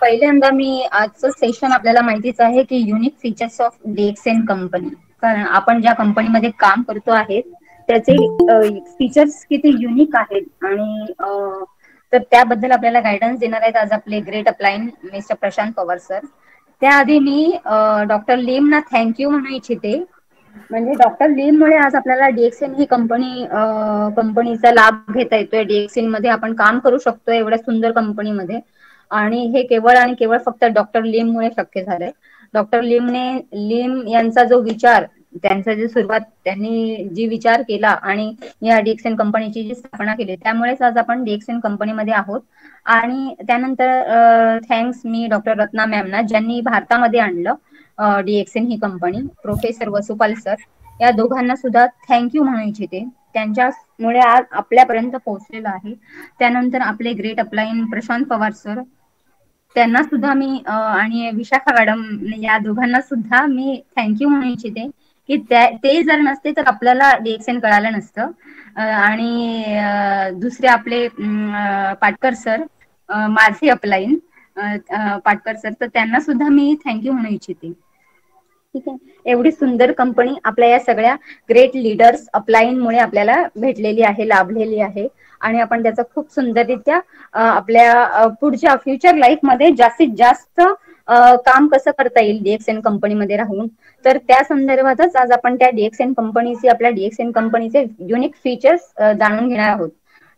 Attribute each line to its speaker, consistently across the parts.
Speaker 1: पहिल्यांदा मी आजचं सेशन आपल्याला माहितीच आहे की unique features of an company कारण आपण ज्या कंपनीमध्ये काम करतो आहे त्याचे फीचर्स किती युनिक आहेत आणि तर त्याबद्दल आपल्याला गायडन्स देणार आहेत आज आपले great upline mister Prashant Pawar sir त्याआधी मी डॉक्टर ना थँक्यू म्हणू इच्छिते म्हणजे डॉक्टर मुळे आज आपल्याला एन ही कंपनी कंपनीचा लाभ घेता येतोय एन मध्ये आपण काम करू शकतो एवढ्या सुंदर कंपनीमध्ये आणि हे केवळ आणि केवळ फक्त डॉक्टर लिममुळे शक्य झालंय डॉक्टर लिमने लिम यांचा जो विचार त्यांचा जे सुरुवात त्यांनी जी विचार केला आणि या डीएक्सएन कंपनीची जी स्थापना केली त्यामुळेच आज आपण डीएक्सएन कंपनीमध्ये आहोत आणि त्यानंतर थँक्स मी डॉक्टर रत्ना मॅमना ज्यांनी भारतामध्ये आणलं डीएक्सएन ही कंपनी प्रोफेसर वसुपाल सर या दोघांना सुद्धा थँक्यू म्हणू इच्छिते त्यांच्यामुळे आज आपल्यापर्यंत पोहोचलेलं आहे त्यानंतर आपले great upline Prashant Pawar sir त्यांना सुद्धा मी आणि विशाखा मॅडम या दोघांना सुद्धा मी थँक्यू म्हणू इच्छिते की ते जर नसते तर आपल्याला डीएक्सएन कळालं नसतं आणि दुसरे आपले पाटकर सर माझे अपलाईन पाटकर सर तर त्यांना सुद्धा मी थँक्यू म्हणू इच्छिते ठीक आहे एवढी सुंदर कंपनी आपल्या या सगळ्या ग्रेट लिडर्स मुळे आपल्याला भेटलेली आहे लाभलेली आहे आणि आपण त्याचा खूप सुंदररित्या आपल्या पुढच्या फ्युचर लाईफ मध्ये जास्तीत जास्त काम कसं करता येईल डीएक्सएन कंपनीमध्ये राहून तर त्या संदर्भातच आज आपण त्या डीएक्सएन कंपनीची आपल्या डीएक्सएन कंपनीचे युनिक फीचर्स जाणून घेणार आहोत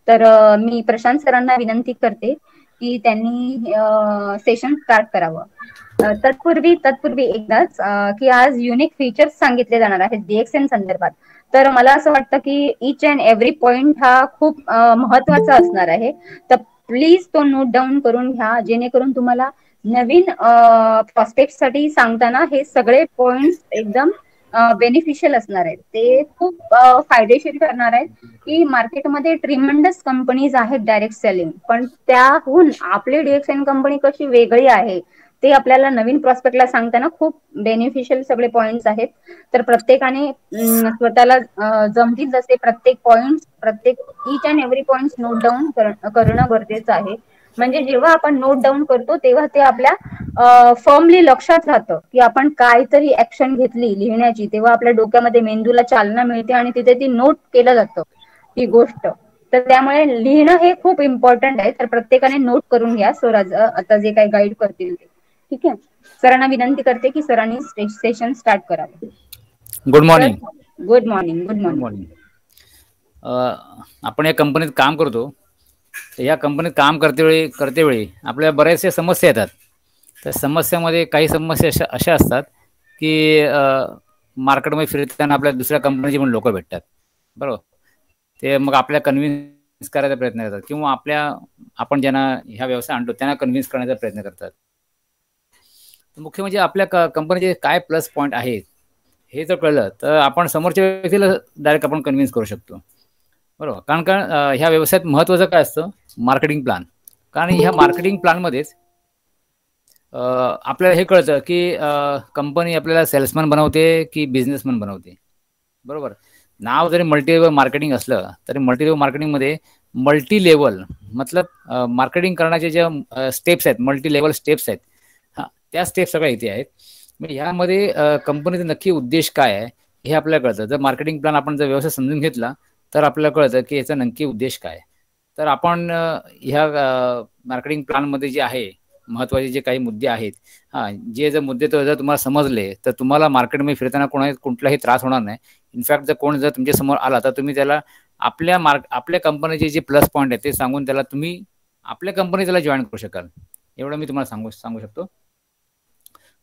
Speaker 1: तर मी प्रशांत सरांना विनंती करते की त्यांनी सेशन स्टार्ट करावं तत्पूर्वी तत्पूर्वी एकदाच की आज युनिक फीचर्स सांगितले जाणार आहेत डीएक्सएन संदर्भात तर मला असं वाटतं की इच अँड एव्हरी पॉइंट हा खूप महत्वाचा असणार आहे तर प्लीज तो नोट डाऊन करून घ्या जेणेकरून तुम्हाला नवीन प्रॉस्पेक्ट साठी सांगताना हे सगळे पॉइंट एकदम बेनिफिशियल असणार आहेत ते खूप फायदेशीर ठरणार आहेत की मार्केटमध्ये ट्रिमंडस कंपनीज आहेत डायरेक्ट सेलिंग पण त्याहून आपली डीएक्सएन कंपनी कशी वेगळी आहे ते आपल्याला नवीन प्रॉस्पेक्टला सांगताना खूप बेनिफिशियल सगळे पॉइंट आहेत तर प्रत्येकाने स्वतःला जमतील जसे प्रत्येक पॉइंट प्रत्येक each and every point note down करणं गरजेचं आहे म्हणजे जेव्हा आपण नोट डाऊन करतो तेव्हा ते आपल्या फर्मली लक्षात राहतं की आपण काहीतरी ऍक्शन घेतली लिहिण्याची तेव्हा आपल्या डोक्यामध्ये मेंदूला चालना मिळते आणि तिथे ती नोट केलं जातं ही गोष्ट तर त्यामुळे लिहिणं हे खूप इम्पॉर्टंट आहे तर प्रत्येकाने नोट करून घ्या स्वराज आता जे काही गाईड करतील ते ठीक आहे सरांना विनंती करते की सरांनी सेशन स्टार्ट करा good morning good morning
Speaker 2: good morning आपण या कंपनीत काम करतो या कंपनीत काम करते वेळी करतेवेळी आपल्या बऱ्याचशा समस्या येतात तर समस्यामध्ये काही समस्या अशा अशा असतात की मार्केटमध्ये फिरताना आपल्या दुसऱ्या कंपनीची पण लोक भेटतात बरोबर ते मग आपल्या कन्व्हिन्स करायचा प्रयत्न करतात किंवा आपल्या आपण ज्यांना ह्या व्यवसाय आणतो त्यांना कन्व्हिन्स करण्याचा प्रयत्न करतात मुख्य म्हणजे आपल्या कंपनीचे काय प्लस पॉईंट आहेत हे जर कळलं तर आपण समोरच्या व्यक्तीला डायरेक्ट आपण कन्व्हिन्स करू शकतो बरोबर कारण कारण ह्या व्यवसायात महत्त्वाचं काय असतं मार्केटिंग प्लॅन कारण ह्या मार्केटिंग प्लॅनमध्येच आपल्याला हे कळतं की कंपनी आपल्याला सेल्समॅन बनवते की बिझनेसमॅन बनवते बरोबर नाव जरी मल्टी मार्केटिंग असलं तरी मल्टी मार्केटिंगमध्ये मल्टी लेवल मतलब मार्केटिंग करण्याचे ज्या स्टेप्स आहेत मल्टी लेवल स्टेप्स आहेत त्या स्टेप सगळ्या इथे आहेत मग यामध्ये कंपनीचा नक्की उद्देश काय आहे हे आपल्याला कळतं जर मार्केटिंग प्लॅन आपण जर व्यवसाय समजून घेतला तर आपल्याला कळतं की याचा नक्की उद्देश काय तर आपण ह्या मार्केटिंग प्लॅनमध्ये जे आहे महत्वाचे जे काही मुद्दे आहेत हां जे जर मुद्दे तो जर तुम्हाला समजले तर तुम्हाला मार्केटमध्ये फिरताना कोणा कुठलाही त्रास होणार नाही इनफॅक्ट जर कोण जर तुमच्या समोर आला तर तुम्ही त्याला आपल्या मार्क आपल्या कंपनीचे जे प्लस पॉईंट आहेत ते सांगून त्याला तुम्ही आपल्या कंपनी त्याला जॉईन करू शकाल एवढं मी तुम्हाला सांगू सांगू शकतो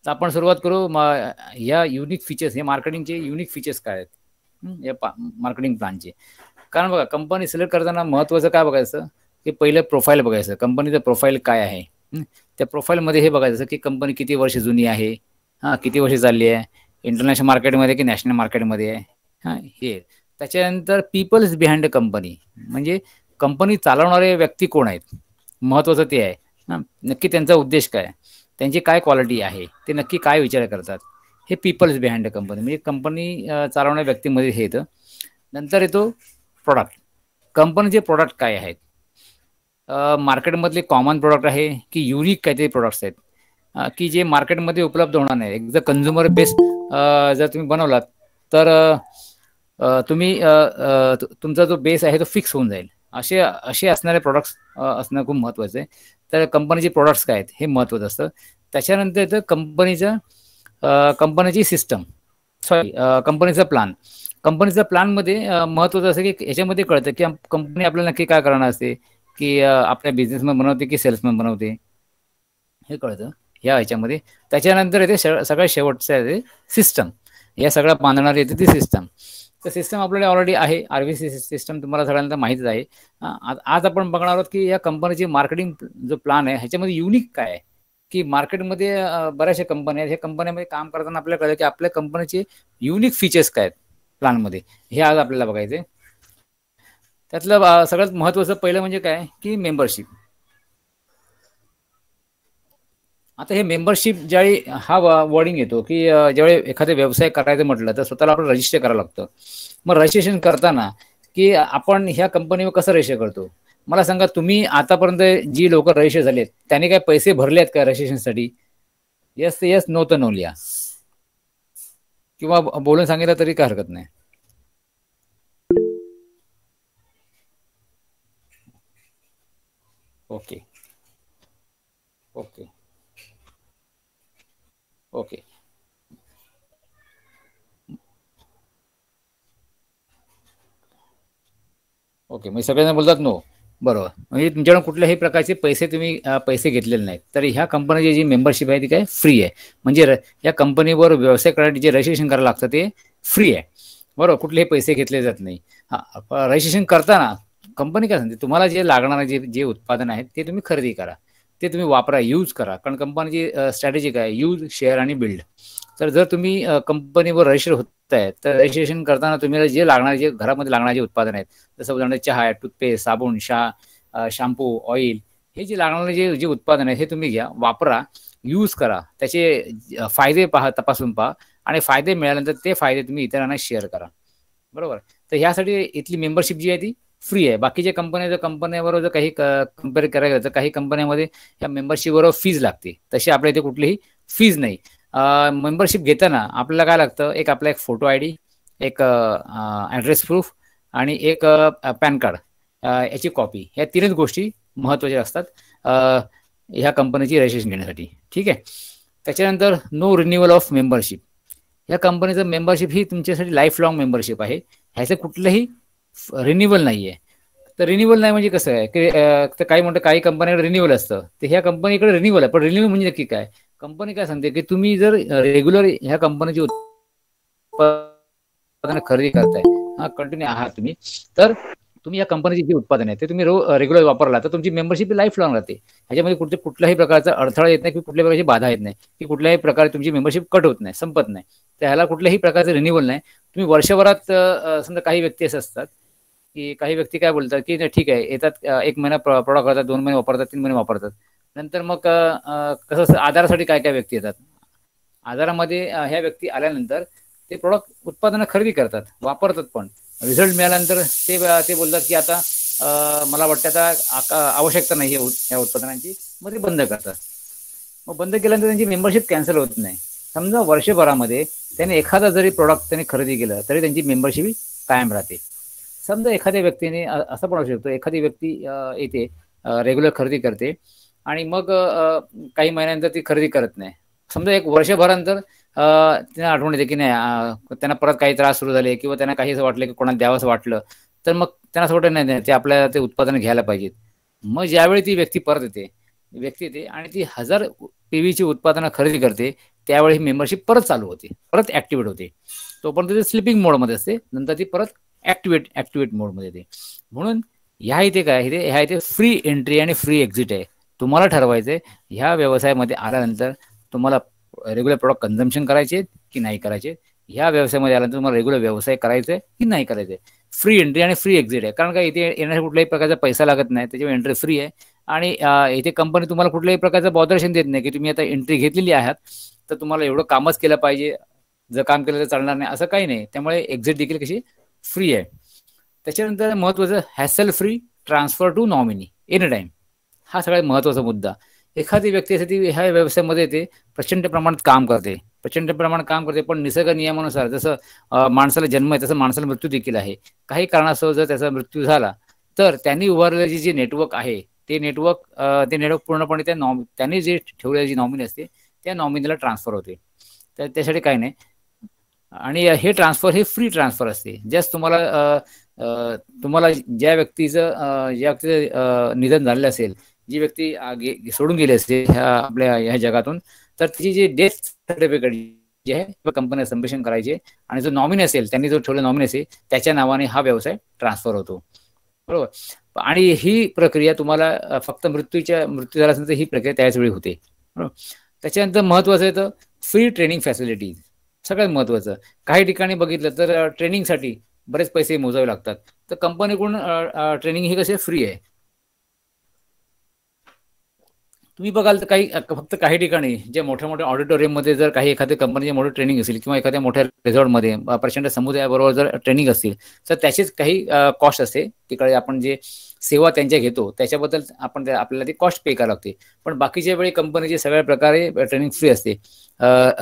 Speaker 2: आपण सुरुवात करू या युनिक फीचर्स हे मार्केटिंगचे युनिक फीचर्स काय आहेत या मार्केटिंग प्लॅनचे कारण बघा कंपनी सिलेक्ट करताना महत्त्वाचं काय बघायचं की पहिलं प्रोफाईल बघायचं कंपनीचं प्रोफाईल काय आहे त्या प्रोफाईलमध्ये हे बघायचं की कंपनी किती वर्ष जुनी आहे हां किती वर्ष चालली आहे इंटरनॅशनल मार्केटमध्ये की नॅशनल मार्केटमध्ये आहे हां हे त्याच्यानंतर पीपल्स बिहाइंड कंपनी म्हणजे कंपनी चालवणारे व्यक्ती कोण आहेत महत्त्वाचं ते आहे नक्की त्यांचा उद्देश काय त्यांची काय क्वालिटी आहे ते नक्की काय विचार करतात हे पीपल्स म्हणजे बिहाइंड अ कंपनी म्हणजे कंपनी चालवणाऱ्या व्यक्तीमध्ये हे येतं नंतर येतो प्रॉडक्ट कंपनीचे प्रॉडक्ट काय आहेत मार्केटमधले कॉमन प्रोडक्ट आहे की युनिक काहीतरी प्रोडक्ट्स आहेत की जे मार्केटमध्ये उपलब्ध होणार नाही एक जर कन्झ्युमर बेस्ड जर तुम्ही बनवलात तर तुम्ही तुमचा जो बेस आहे तो फिक्स होऊन जाईल असे असे असणारे प्रोडक्ट्स असणं खूप महत्वाचं आहे तर कंपनीचे प्रोडक्ट्स काय आहेत हे महत्त्वाचं असतं त्याच्यानंतर येतं कंपनीचं कंपनीची सिस्टम सॉरी कंपनीचा प्लॅन कंपनीचा प्लानमध्ये महत्त्वाचं असं की याच्यामध्ये कळतं की कंपनी आपल्याला नक्की काय करणार असते की आपल्या बिझनेसमॅन बनवते की सेल्समॅन बनवते हे कळतं या ह्याच्यामध्ये त्याच्यानंतर येते सगळ्यात शेवटचं सिस्टम या सगळ्या बांधणारी येते ती सिस्टम तर सिस्टम आपल्याला ऑलरेडी आहे आर व्ही सी सिस्टम तुम्हाला सगळ्यांना माहितीच आहे आज आपण बघणार आहोत की या कंपनीची मार्केटिंग जो प्लान आहे ह्याच्यामध्ये युनिक काय आहे की मार्केटमध्ये बऱ्याचशा कंपन्या आहेत ह्या कंपन्यामध्ये काम करताना आपल्याला कळलं की आपल्या कंपनीचे युनिक फीचर्स काय आहेत प्लानमध्ये हे आज आपल्याला बघायचे त्यातलं सगळ्यात महत्त्वाचं पहिलं म्हणजे काय की मेंबरशिप आता हे मेंबरशिप ज्यावेळी हा वॉर्डिंग येतो की ज्यावेळी एखादा व्यवसाय करायचं म्हटलं तर स्वतःला आपण रजिस्टर करावं लागतं मग रजिस्ट्रेशन करताना की आपण ह्या कंपनीवर कसं रजिस्टर करतो मला सांगा तुम्ही आतापर्यंत जी लोक रजिस्टर झालेत त्यांनी काय पैसे भरले आहेत का रजिस्ट्रेशनसाठी येस ते येस नो तर नो लिहा किंवा बोलून सांगितलं तरी काय हरकत नाही ओके ओके ओके ओके म्हणजे सगळेजण बोलतात नो बरोबर म्हणजे तुमच्याकडून कुठल्याही प्रकारचे पैसे तुम्ही पैसे घेतलेले नाहीत तर ह्या कंपनीची जी मेंबरशिप आहे ती काय फ्री आहे म्हणजे या कंपनीवर व्यवसाय करण्यासाठी जे रजिस्ट्रेशन करायला लागतं ते फ्री आहे बरोबर कुठलेही पैसे घेतले जात नाही हा रजिस्ट्रेशन करताना कंपनी काय सांगते तुम्हाला जे लागणारं जे जे उत्पादन आहे ते तुम्ही खरेदी करा ते तुम्ही वापरा यूज करा कारण कंपनीची स्ट्रॅटेजी काय यूज शेअर आणि बिल्ड तर जर तुम्ही कंपनीवर रजिस्टर होत आहे तर रजिस्ट्रेशन करताना तुम्हाला जे लागणारे जे घरामध्ये लागणारे उत्पादन आहेत जसं उदाहरणार्थ चहा आहे टूथपेस्ट साबण शा शॅम्पू ऑइल हे जे लागणारे जे जे उत्पादन आहे हे तुम्ही घ्या वापरा यूज करा त्याचे फायदे पहा तपासून पहा आणि फायदे मिळाल्यानंतर ते फायदे तुम्ही इतरांना शेअर करा बरोबर तर ह्यासाठी इथली मेंबरशिप जी आहे ती फ्री आहे बाकीच्या कंपन्या कंपन्यावर जर काही कम्पेअर करायला गेलं तर काही कंपन्यामध्ये या मेंबरशिपवर फीज लागते तशी आपल्या इथे कुठलीही फीज नाही मेंबरशिप घेताना आपल्याला काय लागतं एक आपला एक फोटो आय डी एक ऍड्रेस प्रूफ आणि एक पॅन कार्ड याची कॉपी या तीनच गोष्टी महत्त्वाच्या असतात ह्या कंपनीची रजिस्ट्रेशन घेण्यासाठी ठीक आहे त्याच्यानंतर नो रिन्युअल ऑफ मेंबरशिप या कंपनीचं मेंबरशिप ही तुमच्यासाठी लाईफ लाँग मेंबरशिप आहे ह्याचं कुठलंही रिन्युअल नाहीये तर रिन्युअल नाही म्हणजे कसं आहे की काही म्हणतं काही कंपन्याकडे रिन्युअल असतं तर ह्या कंपनीकडे रिन्युअल आहे पण रिन्युअल म्हणजे नक्की काय कंपनी काय सांगते की तुम्ही जर रेग्युलर ह्या कंपनीची खरेदी करताय हा कंटिन्यू आहात तुम्ही तर तुम्ही या कंपनीची जी उत्पादन आहे ते तुम्ही रो रेग्युलर वापरला तर तुमची मेंबरशिप लाईफ लॉंग राहते ह्याच्यामध्ये कुठे कुठल्याही प्रकारचा अडथळा येत नाही की कुठल्या प्रकारची बाधा येत नाही की कुठल्याही प्रकारे तुमची मेंबरशिप कट होत नाही संपत नाही तर ह्याला कुठल्याही प्रकारचं रिन्युअल नाही तुम्ही वर्षभरात समजा काही व्यक्ती असं असतात की काही व्यक्ती काय बोलतात की ठीक आहे येतात एक महिना प्रॉडक्ट करतात दोन महिने वापरतात तीन महिने वापरतात नंतर मग कसं असतं आधारासाठी काय काय व्यक्ती येतात आधारामध्ये ह्या व्यक्ती आल्यानंतर ते प्रॉडक्ट उत्पादनं खरेदी करतात वापरतात पण रिझल्ट मिळाल्यानंतर ते ते बोलतात की आता मला वाटतं आता आवश्यकता नाही हे या उत्पादनांची मग ते बंद करतात मग बंद केल्यानंतर त्यांची मेंबरशिप कॅन्सल होत नाही समजा वर्षभरामध्ये त्याने एखादा जरी प्रॉडक्ट त्यांनी खरेदी केलं तरी त्यांची मेंबरशिप कायम राहते समजा एखाद्या व्यक्तीने असं पण असू शकतो एखादी व्यक्ती येते रेग्युलर खरेदी करते आणि मग काही महिन्यानंतर ती खरेदी करत नाही समजा एक वर्षभरानंतर त्यांना आठवण येते की नाही त्यांना परत काही त्रास सुरू झाले किंवा त्यांना काही असं वाटलं की कोणाला द्यावंसं वाटलं तर मग त्यांना असं वाटत नाही ते आपल्याला ते उत्पादन घ्यायला पाहिजेत मग ज्यावेळी ती व्यक्ती परत येते व्यक्ती येते आणि ती हजार पीव्हीची उत्पादनं खरेदी करते त्यावेळी ही मेंबरशिप परत चालू होते परत ऍक्टिव्हेट होते तोपर्यंत ते स्लिपिंग मोडमध्ये असते नंतर ती परत ऍक्टिव्हेट ऍक्टिव्हेट मोडमध्ये येते म्हणून ह्या इथे काय इथे ह्या इथे फ्री एंट्री आणि फ्री एक्झिट आहे तुम्हाला ठरवायचं आहे ह्या व्यवसायामध्ये आल्यानंतर तुम्हाला रेग्युलर प्रॉडक्ट कन्झम्पन करायचे की नाही करायचे ह्या व्यवसायामध्ये आल्यानंतर तुम्हाला रेग्युलर व्यवसाय करायचा आहे की नाही करायचे फ्री एंट्री आणि फ्री एक्झिट आहे कारण का इथे येण्यासाठी कुठल्याही प्रकारचा पैसा लागत नाही त्याच्यामुळे एंट्री फ्री आहे आणि इथे कंपनी तुम्हाला कुठल्याही प्रकारचं बॉदर्शन देत नाही की तुम्ही आता एंट्री घेतलेली आहात तर तुम्हाला एवढं कामच केलं पाहिजे जर काम केलं तर चालणार नाही असं काही नाही त्यामुळे एक्झिट देखील कशी फ्री आहे त्याच्यानंतर महत्वाचं hassle free transfer to nominee any time हा सगळ्यात महत्वाचा मुद्दा एखादी व्यक्ती असते ती ह्या व्यवसायामध्ये ते प्रचंड प्रमाणात काम करते प्रचंड प्रमाणात काम करते पण निसर्ग नियमानुसार जसं माणसाला जन्म आहे तसं माणसाला मृत्यू देखील आहे काही कारणासह जर त्याचा मृत्यू झाला तर त्यांनी उभारलेले जे नेटवर्क आहे ते नेटवर्क ते नेटवर्क पूर्णपणे त्या नॉम त्यांनी जे ठेवलेली जी नॉमिनी असते त्या नॉमिनीला ट्रान्सफर होते तर त्यासाठी काही नाही आणि हे ट्रान्सफर हे फ्री ट्रान्सफर असते जस्ट तुम्हाला तुम्हाला ज्या व्यक्तीचं ज्या व्यक्तीचं निधन झालेलं असेल जी व्यक्ती सोडून गेली असते ह्या आपल्या ह्या जगातून तर ती जी डेथ सर्टिफिकेट जे आहे कंपनी संप्रेषण करायचे आणि जो नॉमिनी असेल त्यांनी जो ठेवला नॉमिनी असेल त्याच्या नावाने हा व्यवसाय ट्रान्सफर होतो बरोबर आणि ही प्रक्रिया तुम्हाला फक्त मृत्यूच्या मृत्यू झाला असेल तर ही प्रक्रिया त्याच वेळी होते बरोबर त्याच्यानंतर महत्वाचं येतं फ्री ट्रेनिंग फॅसिलिटीज सगळ्यात महत्वाचं काही ठिकाणी बघितलं तर ट्रेनिंगसाठी बरेच पैसे मोजावे लागतात तर कंपनीकडून ट्रेनिंग ही कसे फ्री आहे तुम्ही बघाल तर काही फक्त काही ठिकाणी जे मोठ्या मोठ्या ऑडिटोरियममध्ये जर काही एखाद्या कंपनीचे मोठे ट्रेनिंग असेल किंवा एखाद्या मोठ्या रिझॉर्टमध्ये प्रचंड समुदायाबरोबर जर ट्रेनिंग असतील तर त्याचीच काही कॉस्ट असते तिकडे आपण जे सेवा त्यांच्या घेतो त्याच्याबद्दल आपण आपल्याला ती कॉस्ट पे करावी लागते पण बाकीच्या वेळी कंपनीची सगळ्या प्रकारे ट्रेनिंग फ्री असते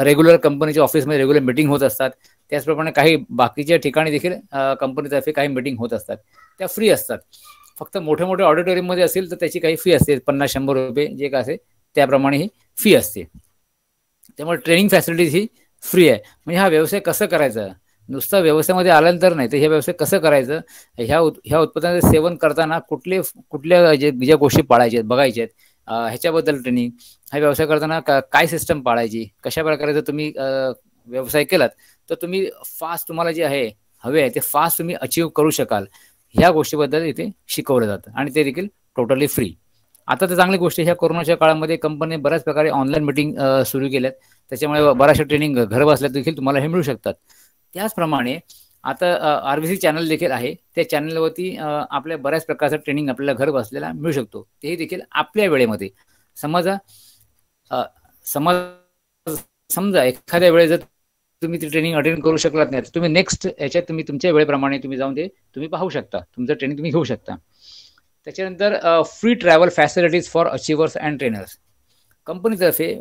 Speaker 2: रेग्युलर कंपनीच्या ऑफिसमध्ये रेग्युलर मिटिंग होत असतात त्याचप्रमाणे काही बाकीच्या ठिकाणी देखील कंपनीतर्फे काही मिटिंग होत असतात त्या फ्री असतात फक्त मोठे मोठ्या मध्ये असेल तर त्याची काही फी असते पन्नास शंभर रुपये जे काय असेल त्याप्रमाणे ही फी असते त्यामुळे ट्रेनिंग फॅसिलिटीज ही फ्री आहे म्हणजे हा व्यवसाय कसं करायचा नुसता व्यवसायामध्ये आल्यानंतर नाही तर हे व्यवसाय कसं करायचं ह्या ह्या उत्पादनाचं सेवन करताना कुठले कुठल्या जे ज्या गोष्टी पाळायच्या आहेत बघायच्या आहेत ह्याच्याबद्दल ट्रेनिंग हा व्यवसाय करताना काय सिस्टम पाळायची कशा प्रकारे जर तुम्ही व्यवसाय केलात तर तुम्ही फास्ट तुम्हाला जे आहे हवे आहे ते फास्ट तुम्ही अचीव करू शकाल ह्या गोष्टीबद्दल इथे शिकवलं जातं आणि ते देखील टोटली फ्री आता तर चांगली गोष्ट ह्या कोरोनाच्या काळामध्ये कंपनी बऱ्याच प्रकारे ऑनलाईन मिटिंग सुरू केल्यात त्याच्यामुळे बऱ्याचशा ट्रेनिंग घर बसल्या देखील तुम्हाला हे मिळू शकतात त्याचप्रमाणे आता आरबीसी चॅनल देखील आहे त्या चॅनलवरती आपल्या बऱ्याच प्रकारचं ट्रेनिंग आपल्याला घर बसलेला मिळू शकतो तेही देखील आपल्या वेळेमध्ये समजा समज समजा एखाद्या वेळेस जर तुम्ही ती ट्रेनिंग अटेंड करू शकलात नाही तुम्ही नेक्स्ट याच्यात तुम्ही तुमच्या वेळेप्रमाणे तुम्ही जाऊन ते तुम्ही पाहू शकता तुमचं ट्रेनिंग तुम्ही घेऊ शकता त्याच्यानंतर free travel facilities for achievers and trainers कंपनीतर्फे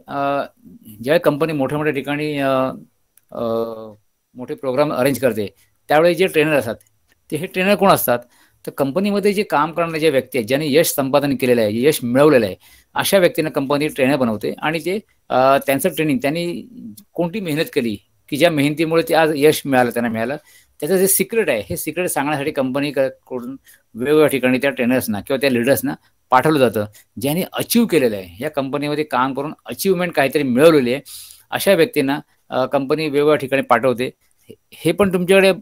Speaker 2: ज्या कंपनी मोठ्या मोठ्या ठिकाणी मोठे प्रोग्राम अरेंज करते त्यावेळी जे ट्रेनर असतात ते हे ट्रेनर कोण असतात तर कंपनीमध्ये जे काम करणारे जे व्यक्ती आहेत ज्यांनी यश संपादन केलेलं आहे यश मिळवलेलं आहे अशा व्यक्तींना कंपनी ट्रेनर बनवते आणि ते त्यांचं ट्रेनिंग त्यांनी कोणती मेहनत केली की ज्या मेहनतीमुळे ते आज यश मिळालं त्यांना मिळालं त्याचं जे सिक्रेट आहे हे सिक्रेट सांगण्यासाठी कंपनी कडून वेगवेगळ्या ठिकाणी त्या ट्रेनर्सना किंवा त्या लिडर्सना पाठवलं जातं ज्यांनी अचीव्ह केलेलं आहे या कंपनीमध्ये काम करून अचीवमेंट काहीतरी मिळवलेली आहे अशा व्यक्तींना कंपनी वेगवेगळ्या ठिकाणी पाठवते हे पण तुमच्याकडे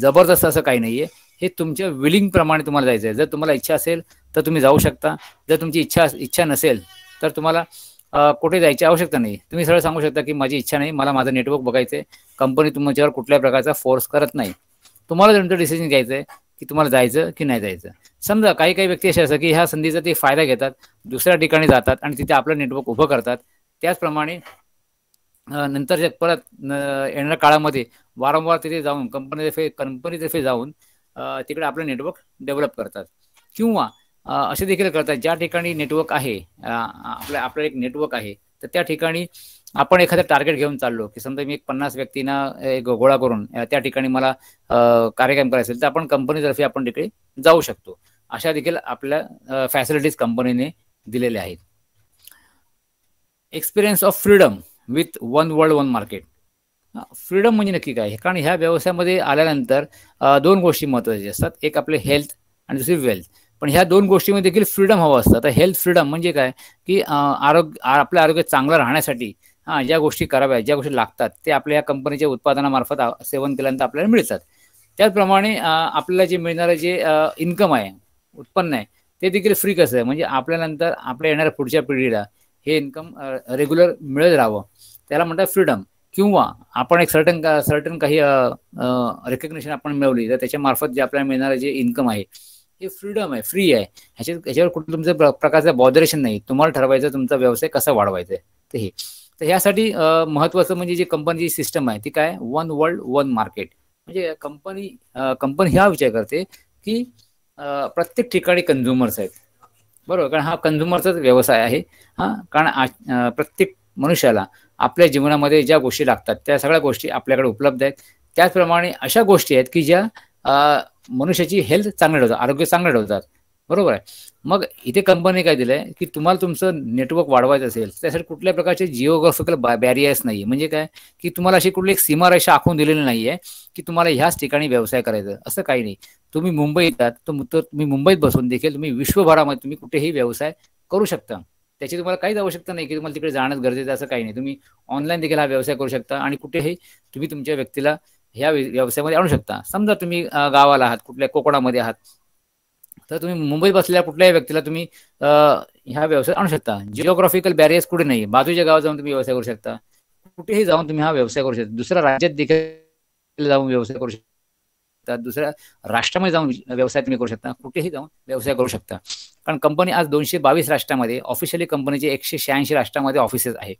Speaker 2: जबरदस्त असं काही नाही आहे हे तुमच्या विलिंग प्रमाणे तुम्हाला जायचं आहे जर तुम्हाला इच्छा असेल तर तुम्ही जाऊ शकता जर तुमची इच्छा इच्छा नसेल तर तुम्हाला कुठे जायची आवश्यकता नाही तुम्ही सरळ सांगू शकता की माझी इच्छा नाही मला माझं नेटवर्क बघायचंय कंपनी तुमच्यावर कुठल्या प्रकारचा फोर्स करत नाही तुम्हाला तुमचं डिसिजन घ्यायचं आहे की तुम्हाला जायचं की नाही जायचं समजा काही काही व्यक्ती असे असतात की ह्या संधीचा ते फायदा घेतात दुसऱ्या ठिकाणी जातात आणि तिथे आपलं नेटवर्क उभं करतात त्याचप्रमाणे नंतर परत येणाऱ्या काळामध्ये वारंवार तिथे जाऊन कंपनीतर्फे कंपनीतर्फे जाऊन तिकडे आपलं नेटवर्क डेव्हलप करतात किंवा असे देखील करतात ज्या ठिकाणी नेटवर्क आहे आपल्या आपलं एक नेटवर्क आहे तर त्या ठिकाणी आपण एखादं टार्गेट घेऊन चाललो की समजा मी एक पन्नास व्यक्तींना एक गोळा करून त्या ठिकाणी मला कार्यक्रम करायचा असेल तर आपण कंपनीतर्फे आपण तिकडे जाऊ शकतो अशा देखील आपल्या फॅसिलिटीज कंपनीने दिलेल्या आहेत experience of freedom with one world one market freedom म्हणजे नक्की काय कारण ह्या व्यवसायामध्ये आल्यानंतर दोन गोष्टी महत्वाच्या असतात एक आपले हेल्थ आणि दुसरी वेल्थ पण ह्या दोन गोष्टीमध्ये देखील फ्रीडम हवं असतं आता हेल्थ फ्रीडम म्हणजे काय की आरोग्य आपलं आरोग्य चांगलं राहण्यासाठी हां ज्या गोष्टी कराव्या ज्या गोष्टी लागतात ते आपल्या या कंपनीच्या उत्पादनामार्फत सेवन केल्यानंतर आपल्याला मिळतात त्याचप्रमाणे आपल्याला जे मिळणारं जे इन्कम आहे उत्पन्न आहे ते देखील फ्री कसं आहे म्हणजे आपल्यानंतर आपल्या येणाऱ्या पुढच्या पिढीला हे इन्कम रेग्युलर मिळत राहावं त्याला म्हणतात फ्रीडम किंवा आपण एक सर्टन सर्टन काही रेकग्नेशन आपण मिळवली तर त्याच्यामार्फत जे आपल्याला मिळणारं जे इन्कम आहे हे फ्रीडम आहे फ्री आहे ह्याच्यात ह्याच्यावर कुठं तुमचं प्रकारचं बॉदरेशन नाही तुम्हाला ठरवायचं तुमचा व्यवसाय कसा वाढवायचा आहे तर हे तर ह्यासाठी महत्वाचं म्हणजे जी कंपनीची सिस्टम आहे ती काय वन वर्ल्ड वन मार्केट म्हणजे कंपनी कंपनी ह्या विचार करते की प्रत्येक ठिकाणी कन्झ्युमर्स आहेत बरोबर कारण हा कन्झ्युमरचाच व्यवसाय आहे हा कारण प्रत्येक मनुष्याला आपल्या जीवनामध्ये ज्या गोष्टी लागतात त्या सगळ्या गोष्टी आपल्याकडे उपलब्ध आहेत त्याचप्रमाणे अशा गोष्टी आहेत की ज्या मनुष्याची हेल्थ चांगली ठेवतात आरोग्य चांगलं ठेवतात बरोबर आहे मग इथे कंपनी काय दिलंय की तुम्हाला तुमचं नेटवर्क वाढवायचं असेल त्यासाठी कुठल्या प्रकारचे जिओग्राफिकल बॅरियर्स नाही म्हणजे काय की तुम्हाला अशी कुठली एक सीमारेषा आखून दिलेली नाहीये की तुम्हाला ह्याच ठिकाणी व्यवसाय करायचा असं काही नाही तुम्ही मुंबईत येतात तर तुम्ही मुंबईत बसून देखील तुम्ही विश्वभरामध्ये तुम्ही कुठेही व्यवसाय करू शकता त्याची तुम्हाला काहीच आवश्यकता नाही की तुम्हाला तिकडे जाणं गरजेचं असं काही नाही तुम्ही ऑनलाईन देखील हा व्यवसाय करू शकता आणि कुठेही तुम्ही तुमच्या व्यक्तीला ह्या व्यवसायामध्ये आणू शकता समजा तुम्ही गावाला आहात कुठल्या कोकणामध्ये आहात तर तुम्ही मुंबईत बसलेल्या कुठल्याही व्यक्तीला तुम्ही ह्या व्यवसायात आणू शकता जिओग्राफिकल बॅरियर्स कुठे नाही बाजूच्या गावात जाऊन तुम्ही व्यवसाय करू शकता कुठेही जाऊन तुम्ही हा व्यवसाय करू शकता दुसऱ्या राज्यात देखील जाऊन व्यवसाय करू शकता दुसऱ्या राष्ट्रामध्ये जाऊन व्यवसाय तुम्ही करू शकता कुठेही जाऊन व्यवसाय करू शकता कारण कंपनी आज दोनशे बावीस राष्ट्रामध्ये ऑफिशियली कंपनीचे एकशे शहाऐंशी राष्ट्रामध्ये ऑफिसेस आहे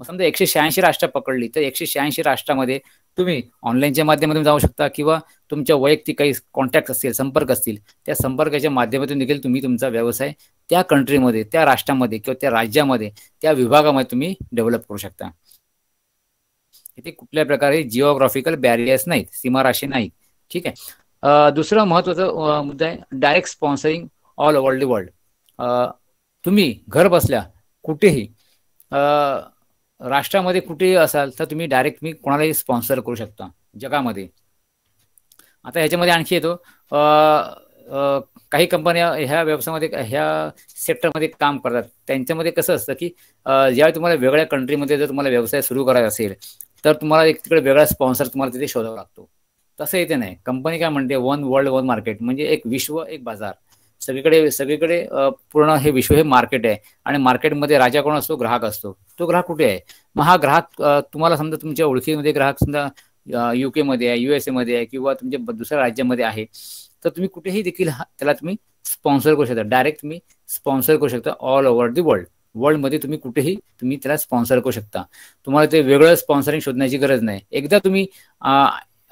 Speaker 2: मग समजा एकशे शहाऐंशी राष्ट्र पकडली तर एकशे शहाऐंशी राष्ट्रामध्ये तुम्ही ऑनलाईनच्या माध्यमातून जाऊ शकता किंवा तुमच्या वैयक्तिक काही कॉन्टॅक्ट असतील संपर्क असतील त्या संपर्काच्या माध्यमातून देखील तुम्ही तुमचा व्यवसाय त्या कंट्रीमध्ये त्या राष्ट्रामध्ये किंवा त्या राज्यामध्ये त्या विभागामध्ये तुम्ही डेव्हलप करू शकता इथे कुठल्या प्रकारे जिओग्राफिकल बॅरियर्स नाहीत सीमा राशी नाहीत ठीक आहे दुसरा महत्वाचा मुद्दा आहे direct sponsoring all over the world तुम्ही घर बसल्या कुठेही राष्ट्रामध्ये कुठेही असाल तर तुम्ही डायरेक्ट मी कोणालाही स्पॉन्सर करू शकता जगामध्ये आता ह्याच्यामध्ये आणखी येतो काही कंपन्या ह्या व्यवसायामध्ये ह्या सेक्टरमध्ये काम करतात त्यांच्यामध्ये कसं असतं की ज्यावेळी तुम्हाला वेगळ्या कंट्रीमध्ये जर तुम्हाला व्यवसाय सुरू करायचा असेल तर तुम्हाला एक तिकडे वेगळा स्पॉन्सर तुम्हाला तिथे शोधावा लागतो तसं येते नाही कंपनी काय म्हणते वन वर्ल्ड वन मार्केट म्हणजे एक विश्व एक बाजार सगळीकडे सगळीकडे पूर्ण हे विश्व हे मार्केट आहे आणि मार्केटमध्ये राजा कोण असतो ग्राहक असतो तो ग्राहक कुठे आहे मग हा ग्राहक तुम्हाला समजा तुमच्या ओळखीमध्ये ग्राहक समजा युके मध्ये आहे युएसए मध्ये आहे किंवा तुमच्या दुसऱ्या राज्यामध्ये आहे तर तुम्ही कुठेही देखील त्याला तुम्ही स्पॉन्सर करू शकता डायरेक्ट तुम्ही स्पॉन्सर करू शकता ऑल ओव्हर दी वर्ल्ड वर्ल्डमध्ये तुम्ही कुठेही तुम्ही त्याला स्पॉन्सर करू शकता तुम्हाला ते वेगळं स्पॉन्सरिंग शोधण्याची गरज नाही एकदा तुम्ही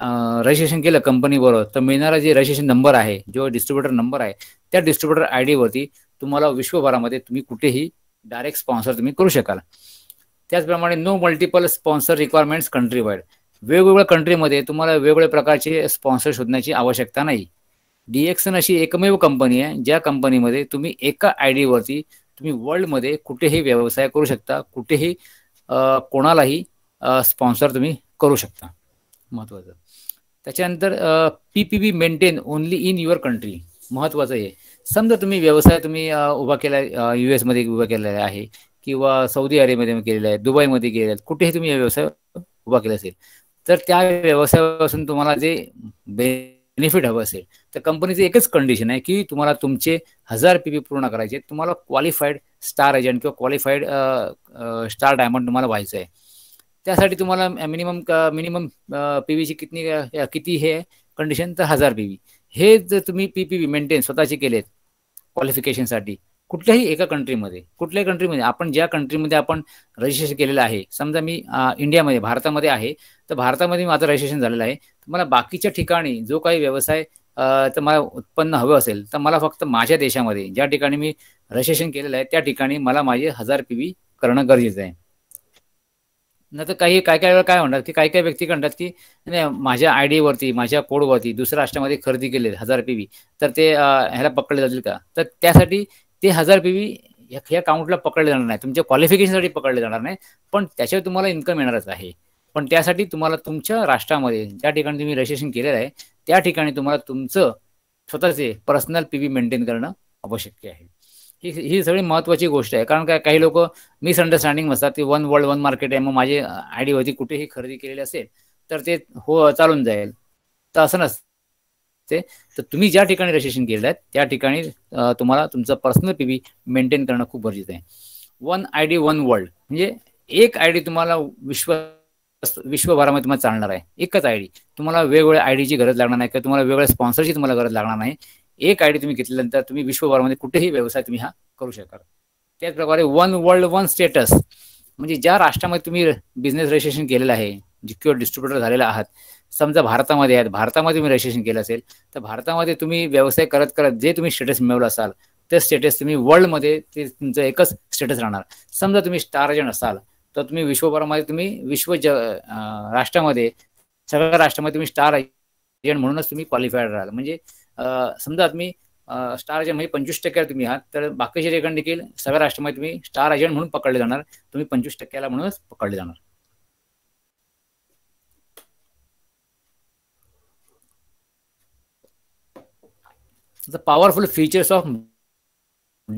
Speaker 2: रजिस्ट्रेशन केलं कंपनीबरोबर तर मिळणारा जे रजिस्ट्रेशन नंबर आहे जो डिस्ट्रीब्युटर नंबर आहे त्या डिस्ट्रीब्युटर आय डीवरती तुम्हाला विश्वभरामध्ये तुम्ही कुठेही डायरेक्ट स्पॉन्सर तुम्ही करू शकाल त्याचप्रमाणे no multiple sponsor requirements country wide वेगवेगळ्या कंट्रीमध्ये तुम्हाला वेगवेगळ्या प्रकारचे स्पॉन्सर शोधण्याची आवश्यकता नाही डीएक्सन अशी एकमेव कंपनी आहे ज्या कंपनीमध्ये तुम्ही एका आय डीवरती तुम्ही वर्ल्डमध्ये कुठेही व्यवसाय करू शकता कुठेही कोणालाही स्पॉन्सर तुम्ही करू शकता महत्वाचं त्याच्यानंतर PPB maintain only in your country महत्वाचं आहे समजा तुम्ही व्यवसाय तुम्ही उभा केला यू एसमध्ये उभा केलेला आहे किंवा सौदी अरेबियामध्ये केलेला आहे दुबईमध्ये केलेला आहे कुठेही तुम्ही व्यवसाय उभा केला असेल तर त्या व्यवसायापासून तुम्हाला जे बेनिफिट हवं असेल तर कंपनीचं एकच कंडिशन आहे की तुम्हाला तुमचे हजार पीपी पूर्ण करायचे तुम्हाला क्वालिफाईड स्टार एजंट किंवा क्वालिफाईड स्टार डायमंड तुम्हाला व्हायचं आहे त्यासाठी तुम्हाला मिनिमम मिनिमम पीव्हीची किती किती हे कंडिशन तर हजार पीव्ही हे जर तुम्ही पी पी व्ही मेंटेन स्वतःचे केलेत क्वालिफिकेशनसाठी कुठल्याही एका कंट्रीमध्ये कुठल्याही कंट्रीमध्ये आपण ज्या कंट्रीमध्ये आपण रजिस्ट्रेशन केलेलं आहे समजा मी इंडियामध्ये भारतामध्ये आहे तर भारतामध्ये माझं रजिस्ट्रेशन झालेलं आहे तर मला बाकीच्या ठिकाणी जो काही व्यवसाय तर मला उत्पन्न हवं असेल तर मला फक्त माझ्या देशामध्ये ज्या ठिकाणी मी रजिस्ट्रेशन केलेलं आहे त्या ठिकाणी मला माझे हजार पी व्ही करणं गरजेचं आहे नाही तर काही काय काय वेळेला काय म्हणतात की काही काही व्यक्ती म्हणतात की नाही माझ्या आय डीवरती माझ्या कोडवरती दुसऱ्या राष्ट्रामध्ये खरेदी केले हजार पी तर ते ह्याला पकडले जातील का तर त्यासाठी ते हजार पी व्ही या काउंटला पकडले जाणार नाही तुमच्या क्वालिफिकेशनसाठी पकडले जाणार नाही पण त्याच्यावर तुम्हाला इन्कम येणारच आहे पण त्यासाठी तुम्हाला तुमच्या राष्ट्रामध्ये ज्या ठिकाणी तुम्ही रजिस्ट्रेशन केलेलं आहे त्या ठिकाणी तुम्हाला तुमचं स्वतःचे पर्सनल पी व्ही मेंटेन करणं आवश्यक आहे ही ही सगळी महत्वाची गोष्ट आहे कारण काय काही लोक मिसअंडरस्टँडिंग असतात की वन वर्ल्ड वन मार्केट आहे मग माझी डी वरती कुठेही खरेदी केलेली असेल तर ते हो चालून जाईल तर असं नसते तर तुम्ही ज्या ठिकाणी रजिस्ट्रेशन केलेलं आहे त्या ठिकाणी तुम्हाला तुमचं पर्सनल पी व्ही मेंटेन करणं खूप गरजेचं आहे one I D one world म्हणजे एक आय डी तुम्हाला विश्व विश्वभरामध्ये तुम्हाला चालणार आहे एकच आय डी तुम्हाला वेगवेगळ्या आय डीची गरज लागणार नाही किंवा तुम्हाला वेगवेगळ्या स्पॉन्सरची तुम्हाला गरज लागणार नाही एक डी तुम्ही घेतल्यानंतर तुम्ही विश्वभरामध्ये कुठेही व्यवसाय तुम्ही हा करू शकाल त्याचप्रकारे वन वर्ल्ड वन स्टेटस म्हणजे ज्या राष्ट्रामध्ये तुम्ही बिझनेस रजिस्ट्रेशन केलेलं आहे किंवा डिस्ट्रीब्युटर झालेला आहात समजा भारतामध्ये आहेत भारतामध्ये तुम्ही रजिस्ट्रेशन केलं असेल तर भारतामध्ये तुम्ही व्यवसाय करत करत जे तुम्ही स्टेटस मिळवलं असाल ते स्टेटस तुम्ही वर्ल्डमध्ये ते तुमचं एकच स्टेटस राहणार समजा तुम्ही स्टारजन असाल तर तुम्ही विश्वभरामध्ये तुम्ही विश्व ज राष्ट्रामध्ये सगळ्या राष्ट्रामध्ये तुम्ही स्टार एजंट म्हणूनच तुम्ही क्वालिफाईड राहाल म्हणजे समजा तुम्ही स्टार एजंट म्हणजे पंचवीस टक्क्याला तुम्ही आहात तर बाकीचे रेकॉर्ड देखील सगळ्या राष्ट्रामध्ये तुम्ही स्टार एजंट म्हणून पकडले जाणार तुम्ही पंचवीस टक्क्याला म्हणूनच पकडले जाणार powerful features of